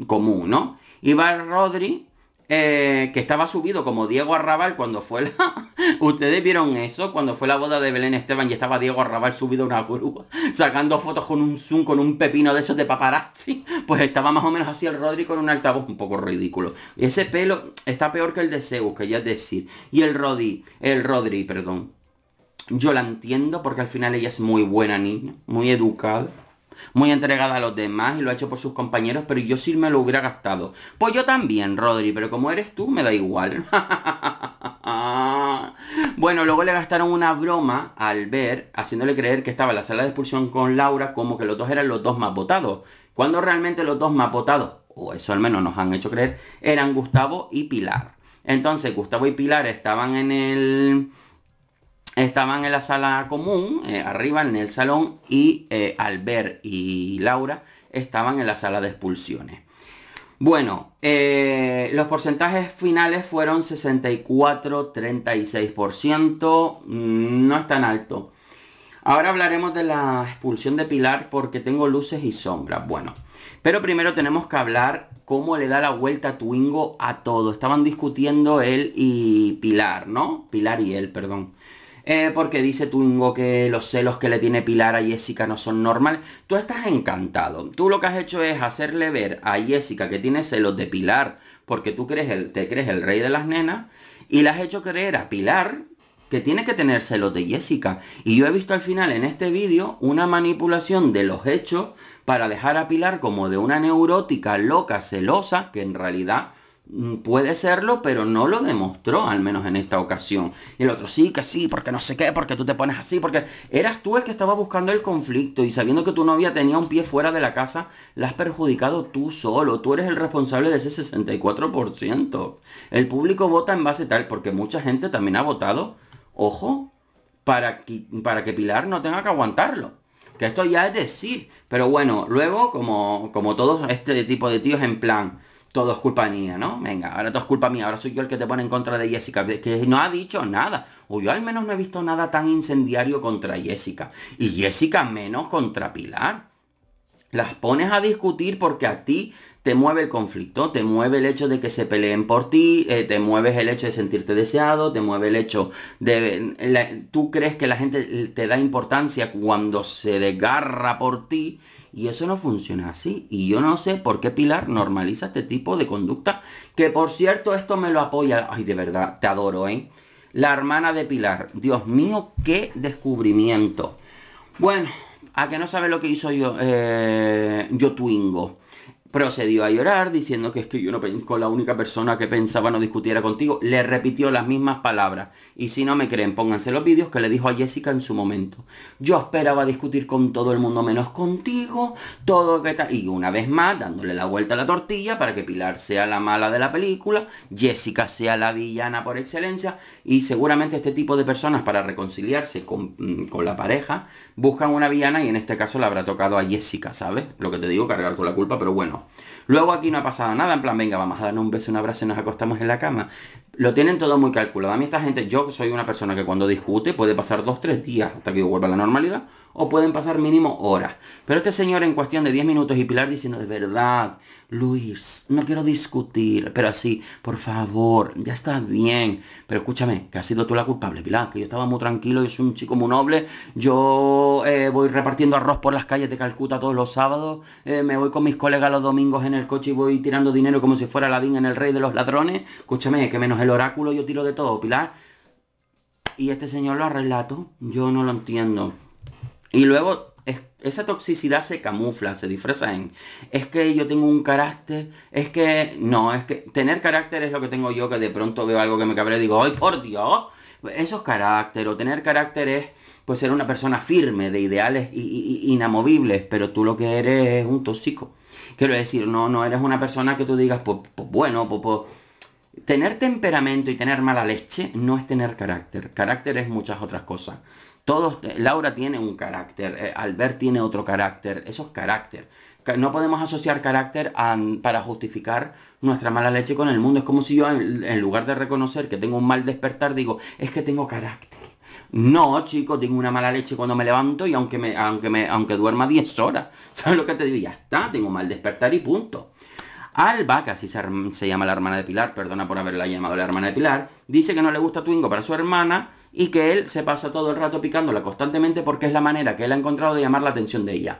común, ¿no? Y va el Rodri eh, que estaba subido como Diego Arrabal cuando fue la... ¿Ustedes vieron eso? Cuando fue la boda de Belén Esteban y estaba Diego Arrabal subido a una grúa, sacando fotos con un zoom, con un pepino de esos de paparazzi. Pues estaba más o menos así el Rodri con un altavoz un poco ridículo. Y ese pelo está peor que el de Zeus, que ya es decir. Y el Rodri, el Rodri, perdón. Yo la entiendo porque al final ella es muy buena niña, muy educada muy entregada a los demás y lo ha hecho por sus compañeros, pero yo sí me lo hubiera gastado. Pues yo también, Rodri, pero como eres tú, me da igual. bueno, luego le gastaron una broma al ver, haciéndole creer que estaba en la sala de expulsión con Laura, como que los dos eran los dos más votados. Cuando realmente los dos más votados, o eso al menos nos han hecho creer, eran Gustavo y Pilar. Entonces, Gustavo y Pilar estaban en el estaban en la sala común, eh, arriba en el salón, y eh, Albert y Laura estaban en la sala de expulsiones. Bueno, eh, los porcentajes finales fueron 64-36%, mm, no es tan alto. Ahora hablaremos de la expulsión de Pilar porque tengo luces y sombras. Bueno, pero primero tenemos que hablar cómo le da la vuelta a Twingo a todo. Estaban discutiendo él y Pilar, ¿no? Pilar y él, perdón. Eh, porque dice Ingo, que los celos que le tiene Pilar a Jessica no son normales. Tú estás encantado. Tú lo que has hecho es hacerle ver a Jessica que tiene celos de Pilar porque tú crees te crees el rey de las nenas y le has hecho creer a Pilar que tiene que tener celos de Jessica. Y yo he visto al final en este vídeo una manipulación de los hechos para dejar a Pilar como de una neurótica loca, celosa, que en realidad Mm, puede serlo, pero no lo demostró, al menos en esta ocasión. Y el otro, sí, que sí, porque no sé qué, porque tú te pones así, porque eras tú el que estaba buscando el conflicto y sabiendo que tu novia tenía un pie fuera de la casa, la has perjudicado tú solo. Tú eres el responsable de ese 64%. El público vota en base tal, porque mucha gente también ha votado, ojo, para que, para que Pilar no tenga que aguantarlo. Que esto ya es decir. Pero bueno, luego, como, como todos este tipo de tíos en plan todo es culpa mía, ¿no? Venga, ahora todo es culpa mía, ahora soy yo el que te pone en contra de Jessica, que no ha dicho nada. O yo al menos no he visto nada tan incendiario contra Jessica. Y Jessica menos contra Pilar. Las pones a discutir porque a ti te mueve el conflicto, te mueve el hecho de que se peleen por ti, eh, te mueves el hecho de sentirte deseado, te mueve el hecho de... tú crees que la gente te da importancia cuando se desgarra por ti y eso no funciona así. Y yo no sé por qué Pilar normaliza este tipo de conducta, que por cierto esto me lo apoya. Ay, de verdad, te adoro, ¿eh? La hermana de Pilar. Dios mío, qué descubrimiento. Bueno, a que no sabe lo que hizo yo, eh, yo Twingo. Procedió a llorar diciendo que es que yo no con la única persona que pensaba no discutiera contigo. Le repitió las mismas palabras. Y si no me creen, pónganse los vídeos que le dijo a Jessica en su momento. Yo esperaba discutir con todo el mundo menos contigo. Todo que tal. Y una vez más, dándole la vuelta a la tortilla para que Pilar sea la mala de la película. Jessica sea la villana por excelencia y seguramente este tipo de personas para reconciliarse con, mm, la pareja buscan una villana y en este caso le habrá tocado a Jessica, ¿sabes? Lo que te digo, cargar con la culpa, pero bueno. Luego aquí no ha pasado nada, en plan, venga, vamos a darnos un beso, un abrazo y nos acostamos en la cama. Lo tienen todo muy calculado. A mí esta gente, yo soy una persona que cuando discute puede pasar dos, tres días hasta que vuelva a la normalidad o pueden pasar mínimo horas. Pero este señor en cuestión de 10 minutos y Pilar diciendo, de verdad, Luis, no quiero discutir, pero así, por favor, ya está bien. Pero escúchame, que has sido tú la culpable, Pilar, que yo estaba muy tranquilo, yo soy un chico muy noble, yo eh, voy repartiendo arroz por las calles de Calcuta todos los sábados, eh, me voy con mis colegas los domingos en el coche y voy tirando dinero como si fuera Aladín en el rey de los ladrones. Escúchame, que menos el oráculo yo tiro de todo, Pilar. Y este señor lo ha yo no lo entiendo. Y luego esa toxicidad se camufla, se disfraza en, es que yo tengo un carácter, es que, no, es que tener carácter es lo que tengo yo, que de pronto veo algo que me cabrea y digo, ¡ay, por Dios! Eso es carácter, o tener carácter es, pues, ser una persona firme, de ideales inamovibles, pero tú lo que eres es un tóxico. Quiero decir, no, no eres una persona que tú digas, pues, pues bueno, pues, pues tener temperamento y tener mala leche no es tener carácter. Carácter es muchas otras cosas. Todos, eh, Laura tiene un carácter, eh, Albert tiene otro carácter, eso es carácter. No podemos asociar carácter para justificar nuestra mala leche con el mundo. Es como si yo, en, lugar de reconocer que tengo un mal despertar, digo, es que tengo carácter. No, chico, tengo una mala leche cuando me levanto y aunque, me, aunque, me, aunque duerma 10 horas, ¿sabes lo que te digo? Ya está, tengo mal despertar y punto. Alba, que así se, se llama la hermana de Pilar, perdona por haberla llamado la hermana de Pilar, dice que no le gusta Twingo para su hermana y que él se pasa todo el rato picándola constantemente porque es la manera que él ha encontrado de llamar la atención de ella.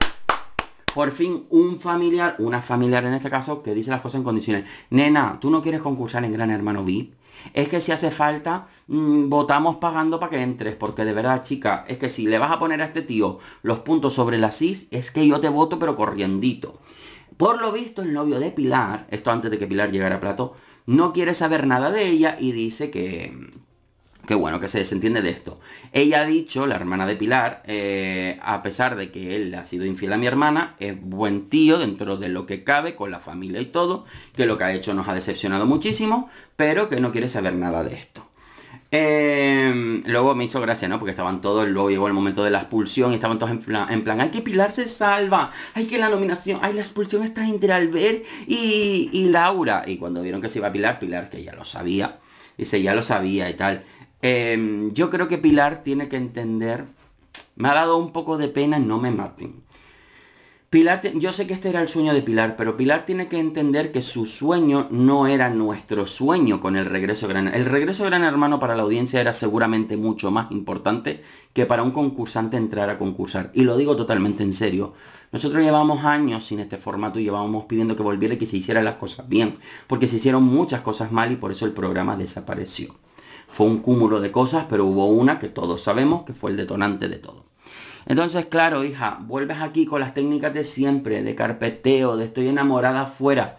Por fin, un familiar, una familiar en este caso, que dice las cosas en condiciones. Nena, ¿tú no quieres concursar en Gran Hermano VIP? Es que si hace falta, mm, votamos pagando para que entres, porque de verdad, chica, es que si le vas a poner a este tío los puntos sobre la CIS, es que yo te voto, pero corriendito. Por lo visto, el novio de Pilar, esto antes de que Pilar llegara a Plato, no quiere saber nada de ella y dice que, Qué bueno que se desentiende de esto. Ella ha dicho, la hermana de Pilar, eh, a pesar de que él ha sido infiel a mi hermana, es buen tío dentro de lo que cabe, con la familia y todo, que lo que ha hecho nos ha decepcionado muchísimo, pero que no quiere saber nada de esto. Em, luego me hizo gracia, ¿no? Porque estaban todos, luego llegó el momento de la expulsión y estaban todos en plan, Hay que Pilar se salva, Hay que la nominación, Hay la expulsión está entre Albert y, y Laura. Y cuando vieron que se iba a Pilar, Pilar, que ya lo sabía, dice, ya lo sabía y tal. Em, yo creo que Pilar tiene que entender. Me ha dado un poco de pena, no me maten. Pilar, yo sé que este era el sueño de Pilar, pero Pilar tiene que entender que su sueño no era nuestro sueño con el regreso de Gran Hermano. El regreso de Gran Hermano para la audiencia era seguramente mucho más importante que para un concursante entrar a concursar. Y lo digo totalmente en serio. Nosotros llevamos años sin este formato y llevábamos pidiendo que volviera y que se hicieran las cosas bien, porque se hicieron muchas cosas mal y por eso el programa desapareció. Fue un cúmulo de cosas, pero hubo una que todos sabemos que fue el detonante de todo. Entonces, claro, hija, vuelves aquí con las técnicas de siempre, de carpeteo, de estoy enamorada afuera.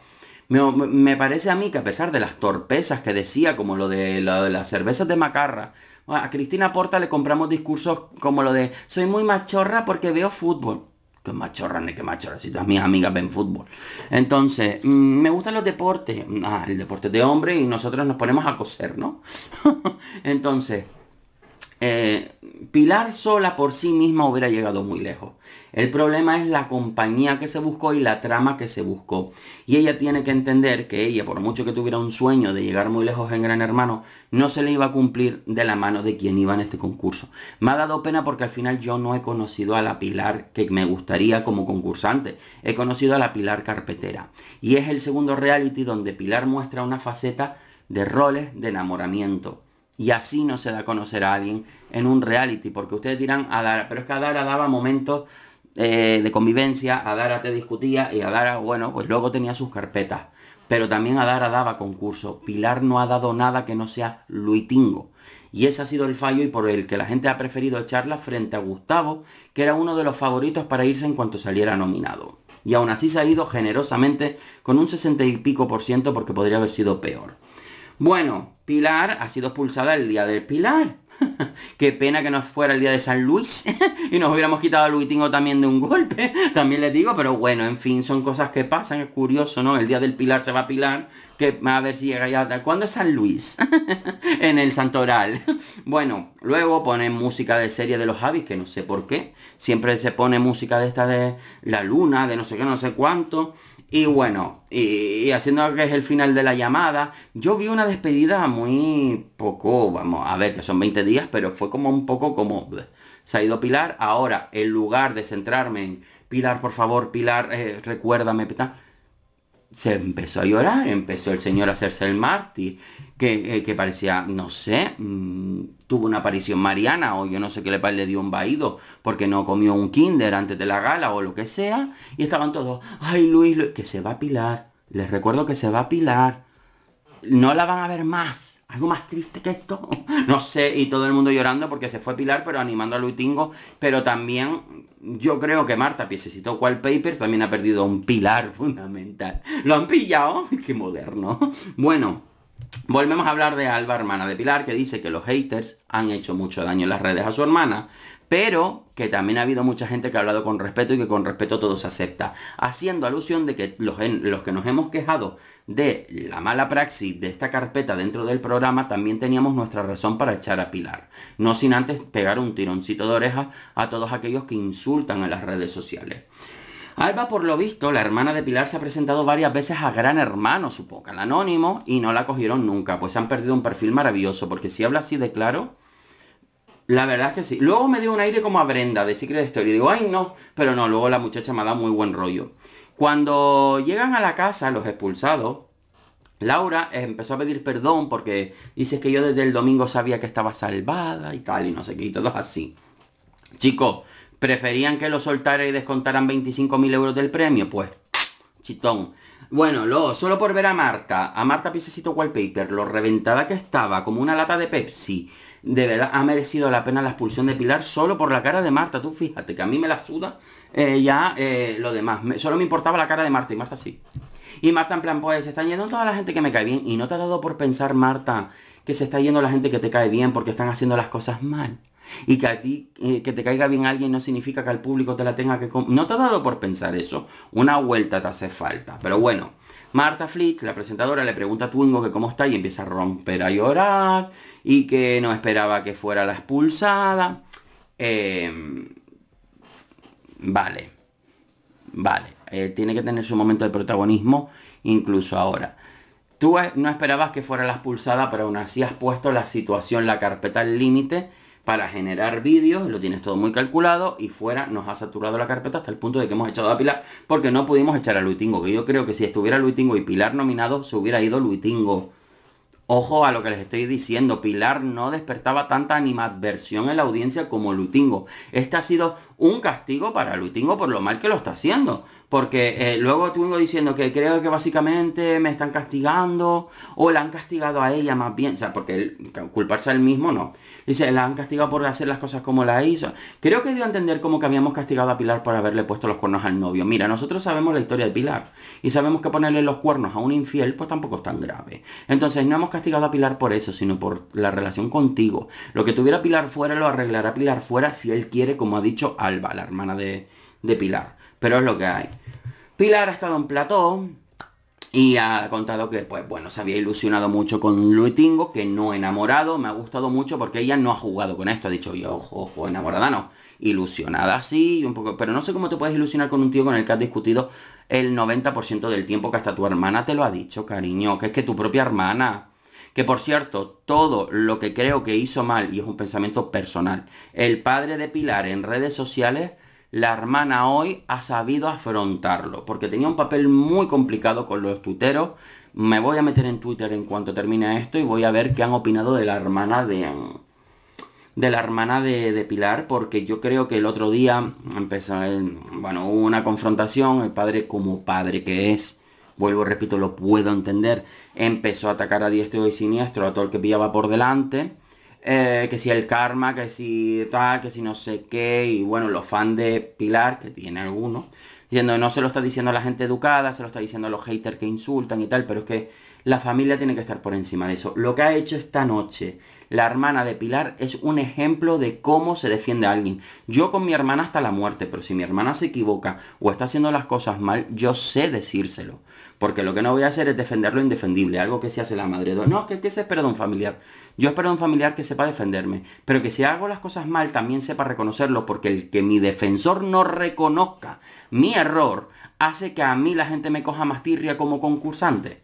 Me, parece a mí que a pesar de las torpezas que decía, como lo de las cervezas de macarra, a Cristina Porta le compramos discursos como lo de soy muy machorra porque veo fútbol que machorra ni que machorra, si todas mis amigas ven fútbol. Entonces, mm, me gustan los deportes. Ah, el deporte de hombre y nosotros nos ponemos a coser, ¿no? Entonces, eh, Pilar sola por sí misma hubiera llegado muy lejos. El problema es la compañía que se buscó y la trama que se buscó. Y ella tiene que entender que ella, por mucho que tuviera un sueño de llegar muy lejos en Gran Hermano, no se le iba a cumplir de la mano de quien iba en este concurso. Me ha dado pena porque al final yo no he conocido a la Pilar que me gustaría como concursante. He conocido a la Pilar Carpetera. Y es el segundo reality donde Pilar muestra una faceta de roles de enamoramiento y así no se da a conocer a alguien en un reality. Porque ustedes dirán, Adara, pero es que Adara daba momentos eh, de convivencia, Adara te discutía y Adara, bueno, pues luego tenía sus carpetas. Pero también Adara daba concurso. Pilar no ha dado nada que no sea Luitingo. Y ese ha sido el fallo y por el que la gente ha preferido echarla frente a Gustavo, que era uno de los favoritos para irse en cuanto saliera nominado. Y aún así se ha ido generosamente con un 60 y pico por ciento porque podría haber sido peor. Bueno, Pilar ha sido expulsada el día del Pilar. Qué pena que no fuera el día de San Luis y nos hubiéramos quitado a Luitingo también de un golpe. También les digo, pero bueno, en fin, son cosas que pasan, es curioso, ¿no? El día del Pilar se va a Pilar, que a ver si llega ya. ¿Cuándo es San Luis? en el Santoral. bueno, luego ponen música de serie de los Javis, que no sé por qué. Siempre se pone música de esta de la luna, de no sé qué, no sé cuánto. Y bueno, y, haciendo que es el final de la llamada, yo vi una despedida muy poco, vamos, a ver, que son 20 días, pero fue como un poco como... Se ha ido Pilar, ahora en lugar de centrarme en Pilar, por favor, Pilar, eh, recuérdame, tal, se empezó a llorar, empezó el señor a hacerse el mártir, que, eh, que parecía, no sé, mm, tuvo una aparición mariana o yo no sé qué le, le dio un vaído porque no comió un kinder antes de la gala o lo que sea, y estaban todos, ay Luis, Luis, que se va a pilar, les recuerdo que se va a pilar, no la van a ver más, algo más triste que esto. No sé, y todo el mundo llorando porque se fue Pilar, pero animando a Luitingo. Pero también yo creo que Marta, piececito wallpaper, también ha perdido un pilar fundamental. ¿Lo han pillado? ¡Qué moderno! Bueno. Volvemos a hablar de Alba, hermana de Pilar, que dice que los haters han hecho mucho daño en las redes a su hermana, pero que también ha habido mucha gente que ha hablado con respeto y que con respeto todo se acepta, haciendo alusión de que los, que nos hemos quejado de la mala praxis de esta carpeta dentro del programa, también teníamos nuestra razón para echar a Pilar, no sin antes pegar un tironcito de oreja a todos aquellos que insultan en las redes sociales. Alba, por lo visto, la hermana de Pilar se ha presentado varias veces a Gran Hermano, supongo, al anónimo, y no la cogieron nunca, pues han perdido un perfil maravilloso, porque si habla así de claro, la verdad es que sí. Luego me dio un aire como a Brenda de Secret Story. Digo, ay no, pero no, luego la muchacha me ha dado muy buen rollo. Cuando llegan a la casa los expulsados, Laura empezó a pedir perdón porque dices que yo desde el domingo sabía que estaba salvada y tal, y no sé qué, y todo así. Chicos, ¿preferían que lo soltara y descontaran 25.000 euros del premio? Pues, chitón. Bueno, luego, solo por ver a Marta, a Marta Piececito Wallpaper, lo reventada que estaba, como una lata de Pepsi, de verdad ha merecido la pena la expulsión de Pilar solo por la cara de Marta. Tú fíjate que a mí me la suda eh, ya eh, lo demás. solo me importaba la cara de Marta y Marta sí. Y Marta en plan, pues se está yendo toda la gente que me cae bien. Y no te ha dado por pensar, Marta, que se está yendo la gente que te cae bien porque están haciendo las cosas mal. Y que a ti, eh, que te caiga bien alguien no significa que al público te la tenga que... No te ha dado por pensar eso. Una vuelta te hace falta. Pero bueno, Marta Flitz, la presentadora, le pregunta a Twingo que cómo está y empieza a romper a llorar y que no esperaba que fuera la expulsada. Em, vale, vale, eh, tiene que tener su momento de protagonismo incluso ahora. Tú eh, no esperabas que fuera la expulsada, pero aún así has puesto la situación, la carpeta al límite para generar vídeos, lo tienes todo muy calculado y fuera nos ha saturado la carpeta hasta el punto de que hemos echado a Pilar porque no pudimos echar a Lutingo que yo creo que si estuviera Lutingo y Pilar nominado se hubiera ido Lutingo Ojo a lo que les estoy diciendo, Pilar no despertaba tanta animadversión en la audiencia como Lutingo Este ha sido un castigo para Lutingo por lo mal que lo está haciendo. Porque eh, luego tuvo diciendo que creo que básicamente me están castigando o la han castigado a ella más bien. O sea, porque culparse a él mismo no. Dice, la han castigado por hacer las cosas como la hizo. Creo que dio a entender como que habíamos castigado a Pilar por haberle puesto los cuernos al novio. Mira, nosotros sabemos la historia de Pilar y sabemos que ponerle los cuernos a un infiel pues tampoco es tan grave. Entonces no hemos castigado a Pilar por eso, sino por la relación contigo. Lo que tuviera Pilar fuera lo arreglará Pilar fuera si él quiere, como ha dicho Alba, la hermana de Pilar. Pero es lo que hay. Pilar ha estado en Platón y ha contado que, pues bueno, se había ilusionado mucho con Luitingo, que no enamorado, me ha gustado mucho porque ella no ha jugado con esto, ha dicho, yo, ojo, ojo, enamorada no, ilusionada sí, un poco, pero no sé cómo te puedes ilusionar con un tío con el que has discutido el 90% del tiempo que hasta tu hermana te lo ha dicho, cariño, que es que tu propia hermana, que por cierto, todo lo que creo que hizo mal, y es un pensamiento personal, el padre de Pilar en redes sociales la hermana hoy ha sabido afrontarlo, porque tenía un papel muy complicado con los tuiteros. Me voy a meter en Twitter en cuanto termine esto y voy a ver qué han opinado de la hermana de... De la hermana de, Pilar, porque yo creo que el otro día empezó, bueno, hubo una confrontación, el padre como padre que es, vuelvo repito, lo puedo entender, empezó a atacar a diestro y siniestro a todo el que pillaba por delante. Eh, que si el karma, que si tal, que si no sé qué, y bueno, los fans de Pilar, que tiene algunos, diciendo no se lo está diciendo a la gente educada, se lo está diciendo a los haters que insultan y tal, pero es que la familia tiene que estar por encima de eso. Lo que ha hecho esta noche la hermana de Pilar es un ejemplo de cómo se defiende a alguien. Yo con mi hermana hasta la muerte, pero si mi hermana se equivoca o está haciendo las cosas mal, yo sé decírselo. Porque lo que no voy a hacer es defender lo indefendible, algo que se hace la madre. No, es que, se espera de perdón familiar. Yo espero un familiar que sepa defenderme, pero que si hago las cosas mal también sepa reconocerlo, porque el que mi defensor no reconozca mi error hace que a mí la gente me coja más tirria como concursante.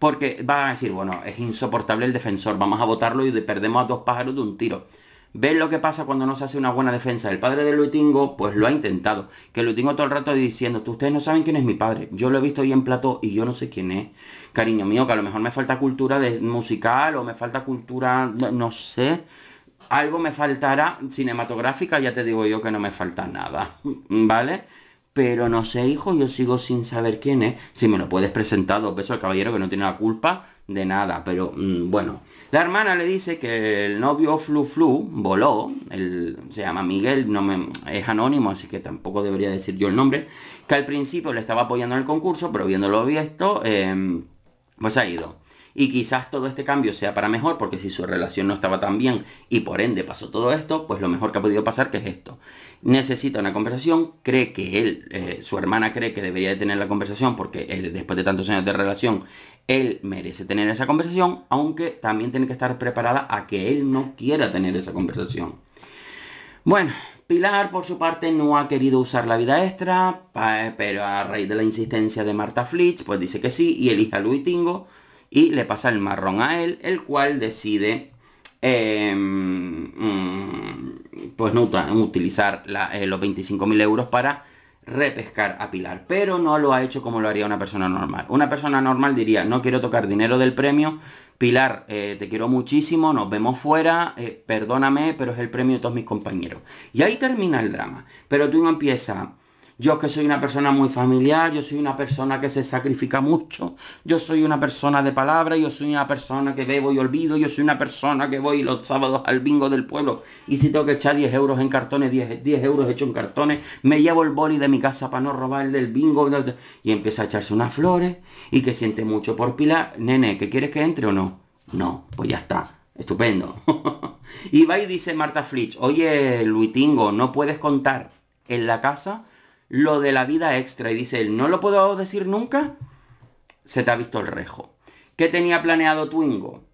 Porque van a decir, bueno, es insoportable el defensor, vamos a votarlo y perdemos a dos pájaros de un tiro. ¿Ves lo que pasa cuando no se hace una buena defensa? El padre de Luitingo, pues lo ha intentado. Que Luitingo todo el rato diciendo, ustedes no saben quién es mi padre. Yo lo he visto hoy en plató y yo no sé quién es. Cariño mío, que a lo mejor me falta cultura de musical o me falta cultura, no, sé. Algo me faltará cinematográfica, ya te digo yo que no me falta nada. ¿Vale? Pero no sé, hijo, yo sigo sin saber quién es. Si me lo puedes presentar, dos besos al caballero que no tiene la culpa de nada. Pero mm, bueno, la hermana le dice que el novio Flu Flu voló, él, se llama Miguel, no me, es anónimo, así que tampoco debería decir yo el nombre, que al principio le estaba apoyando en el concurso, pero viéndolo visto, em, pues ha ido. Y quizás todo este cambio sea para mejor, porque si su relación no estaba tan bien y por ende pasó todo esto, pues lo mejor que ha podido pasar que es esto. Necesita una conversación, cree que él, eh, su hermana cree que debería de tener la conversación, porque él, después de tantos años de relación, él merece tener esa conversación, aunque también tiene que estar preparada a que él no quiera tener esa conversación. Bueno, Pilar por su parte no ha querido usar la vida extra, pero a raíz de la insistencia de Marta Flitch, pues dice que sí y elige a Luis Tingo y le pasa el marrón a él, el cual decide em, mm, pues no utilizar eh, los 25.000 euros para repescar a Pilar, pero no lo ha hecho como lo haría una persona normal. Una persona normal diría, no quiero tocar dinero del premio, Pilar, eh, te quiero muchísimo, nos vemos fuera, eh, perdóname, pero es el premio de todos mis compañeros. Y ahí termina el drama, pero tú no empiezas... Yo que soy una persona muy familiar, yo soy una persona que se sacrifica mucho, yo soy una persona de palabra, yo soy una persona que bebo y olvido, yo soy una persona que voy los sábados al bingo del pueblo y si tengo que echar 10 euros en cartones, 10, euros hechos en cartones, me llevo el boli de mi casa para no robar el del bingo y empieza a echarse unas flores y que siente mucho por Pilar. Nene, ¿que quieres que entre o no? No, pues ya está. Estupendo. y va y dice Marta Flitch, oye Luitingo, no puedes contar en la casa lo de la vida extra y dice él, no lo puedo decir nunca, se te ha visto el rejo. ¿Qué tenía planeado Twingo?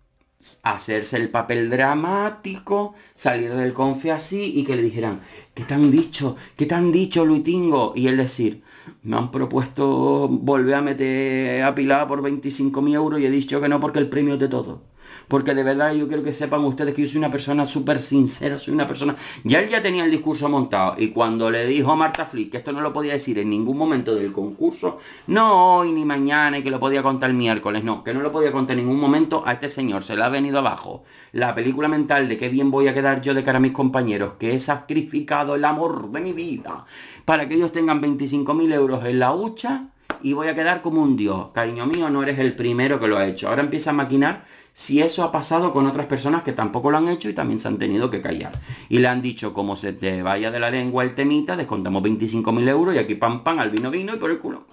Hacerse el papel dramático, salir del confi así y que le dijeran, ¿qué te han dicho? ¿Qué te han dicho, Luitingo? Y él decir, me han propuesto volver a meter a Pilar por 25.000 euros y he dicho que no porque el premio es de todo porque de verdad yo quiero que sepan ustedes que yo soy una persona súper sincera, soy una persona... Ya él ya tenía el discurso montado y cuando le dijo a Marta Flick que esto no lo podía decir en ningún momento del concurso, no hoy ni mañana y que lo podía contar el miércoles, no, que no lo podía contar en ningún momento a este señor, se le ha venido abajo. La película mental de qué bien voy a quedar yo de cara a mis compañeros, que he sacrificado el amor de mi vida para que ellos tengan 25.000 euros en la hucha y voy a quedar como un dios. Cariño mío, no eres el primero que lo ha hecho. Ahora empieza a maquinar si eso ha pasado con otras personas que tampoco lo han hecho y también se han tenido que callar. Y le han dicho, como se te vaya de la lengua el temita, descontamos 25.000 euros y aquí pam pam, al vino vino y por el culo.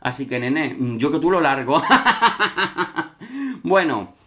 Así que nene, yo que tú lo largo. bueno.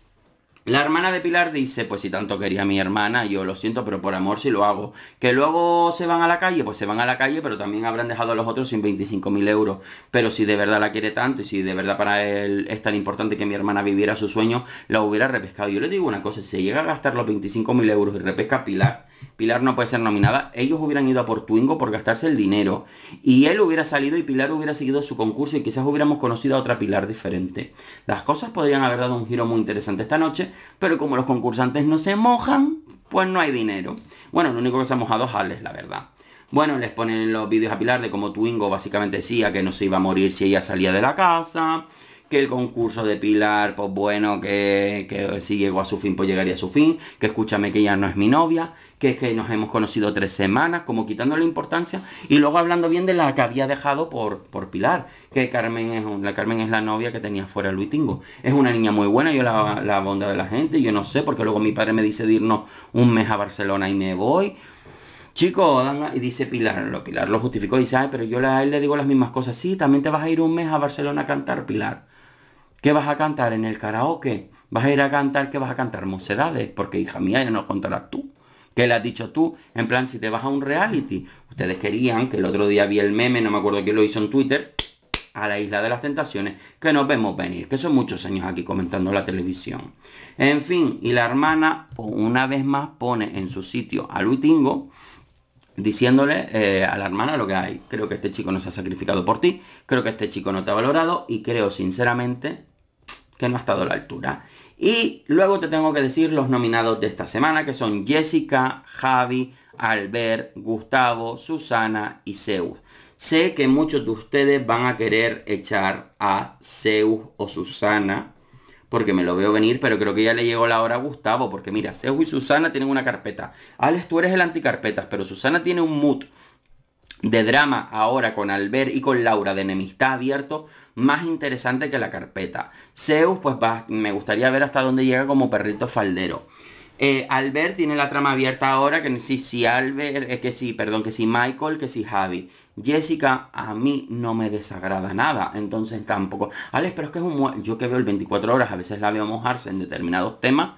La hermana de Pilar dice, pues si tanto quería mi hermana, yo lo siento, pero por amor si lo hago. Que luego se van a la calle, pues se van a la calle, pero también habrán dejado a los otros sin 25.000 euros. Pero si de verdad la quiere tanto y si de verdad para él es tan importante que mi hermana viviera su sueño, la hubiera repescado. Yo le digo una cosa, si llega a gastar los 25.000 euros y repesca a Pilar, Pilar no puede ser nominada. Ellos hubieran ido a por Twingo por gastarse el dinero. Y él hubiera salido y Pilar hubiera seguido su concurso y quizás hubiéramos conocido a otra Pilar diferente. Las cosas podrían haber dado un giro muy interesante esta noche, pero como los concursantes no se mojan, pues no hay dinero. Bueno, lo único que se ha mojado es Alex, la verdad. Bueno, les ponen los vídeos a Pilar de cómo Twingo básicamente decía que no se iba a morir si ella salía de la casa que el concurso de Pilar, pues bueno, que, que si llegó a su fin, pues llegaría a su fin, que escúchame que ella no es mi novia, que, es que nos hemos conocido tres semanas, como quitando la importancia, y luego hablando bien de la que había dejado por, por Pilar, que Carmen es, la Carmen es la novia que tenía fuera Luis Tingo. Es una niña muy buena, yo la, la bondad de la gente, yo no sé, porque luego mi padre me dice de irnos un mes a Barcelona y me voy. Chico, y dice Pilar, lo Pilar lo justificó, dice, ay, pero yo a él le digo las mismas cosas, sí, también te vas a ir un mes a Barcelona a cantar, Pilar. ¿Qué vas a cantar en el karaoke? ¿Vas a ir a cantar? ¿Qué vas a cantar? Mocedades, porque hija mía, ya nos contarás tú. ¿Qué le has dicho tú? En plan, si te vas a un reality. Ustedes querían, que el otro día vi el meme, no me acuerdo quién lo hizo en Twitter, a la isla de las tentaciones, que nos vemos venir, que son muchos años aquí comentando la televisión. En fin, y la hermana, una vez más, pone en su sitio a Luitingo, diciéndole eh, a la hermana lo que hay. Creo que este chico no se ha sacrificado por ti, creo que este chico no te ha valorado y creo sinceramente que no ha estado a la altura. Y luego te tengo que decir los nominados de esta semana, que son Jessica, Javi, Albert, Gustavo, Susana y Zeus. Sé que muchos de ustedes van a querer echar a Zeus o Susana, porque me lo veo venir, pero creo que ya le llegó la hora a Gustavo, porque mira, Zeus y Susana tienen una carpeta. Alex, tú eres el anticarpetas, pero Susana tiene un mood de drama ahora con Albert y con Laura de enemistad abierto más interesante que la carpeta. Zeus, pues me gustaría ver hasta dónde llega como perrito faldero. Eh, Albert tiene la trama abierta ahora, que si, si Albert, eh, que sí perdón, que si Michael, que si Javi. Jessica a mí no me desagrada nada, entonces tampoco. Alex, pero es que es un... Yo que veo el 24 horas, a veces la veo mojarse en determinados temas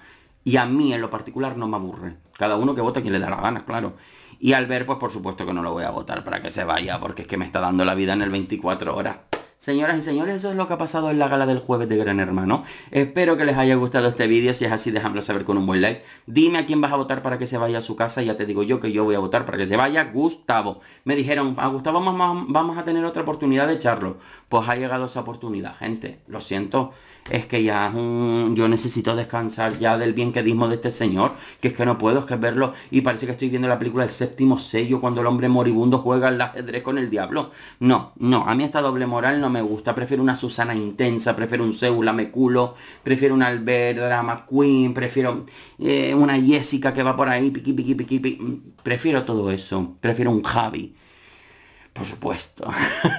y a mí en lo particular no me aburre. Cada uno que vota quien le da la gana, claro. Y Albert, pues por supuesto que no lo voy a votar para que se vaya, porque es que me está dando la vida en el 24 horas. Señoras y señores, eso es lo que ha pasado en la gala del jueves de Gran Hermano. Espero que les haya gustado este vídeo. Si es así, déjamelo saber con un buen like. Dime a quién vas a votar para que se vaya a su casa. Ya te digo yo que yo voy a votar para que se vaya Gustavo. Me dijeron, a Gustavo vamos a tener otra oportunidad de echarlo. Pues ha llegado esa oportunidad, gente. Lo siento es que ya yo necesito descansar ya del bien que dismo de este señor, que es que no puedo, es que verlo y parece que estoy viendo la película del séptimo sello cuando el hombre moribundo juega al ajedrez con el diablo. No, no, a mí esta doble moral no me gusta, prefiero una Susana intensa, prefiero un Seula me culo, prefiero una Alberta McQueen, prefiero eh, una Jessica que va por ahí, piqui, piqui, piqui, prefiero todo eso, prefiero un Javi. Por supuesto.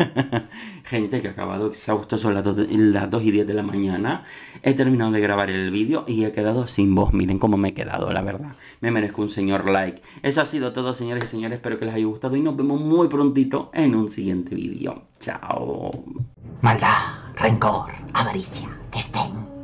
Gente que ha acabado exhausto, son las 2, las 2 y 10 de la mañana. He terminado de grabar el vídeo y he quedado sin voz. Miren cómo me he quedado, la verdad. Me merezco un señor like. Eso ha sido todo, señores y señores. Espero que les haya gustado y nos vemos muy prontito en un siguiente vídeo. Chao. Maldad, rencor, avaricia, estén.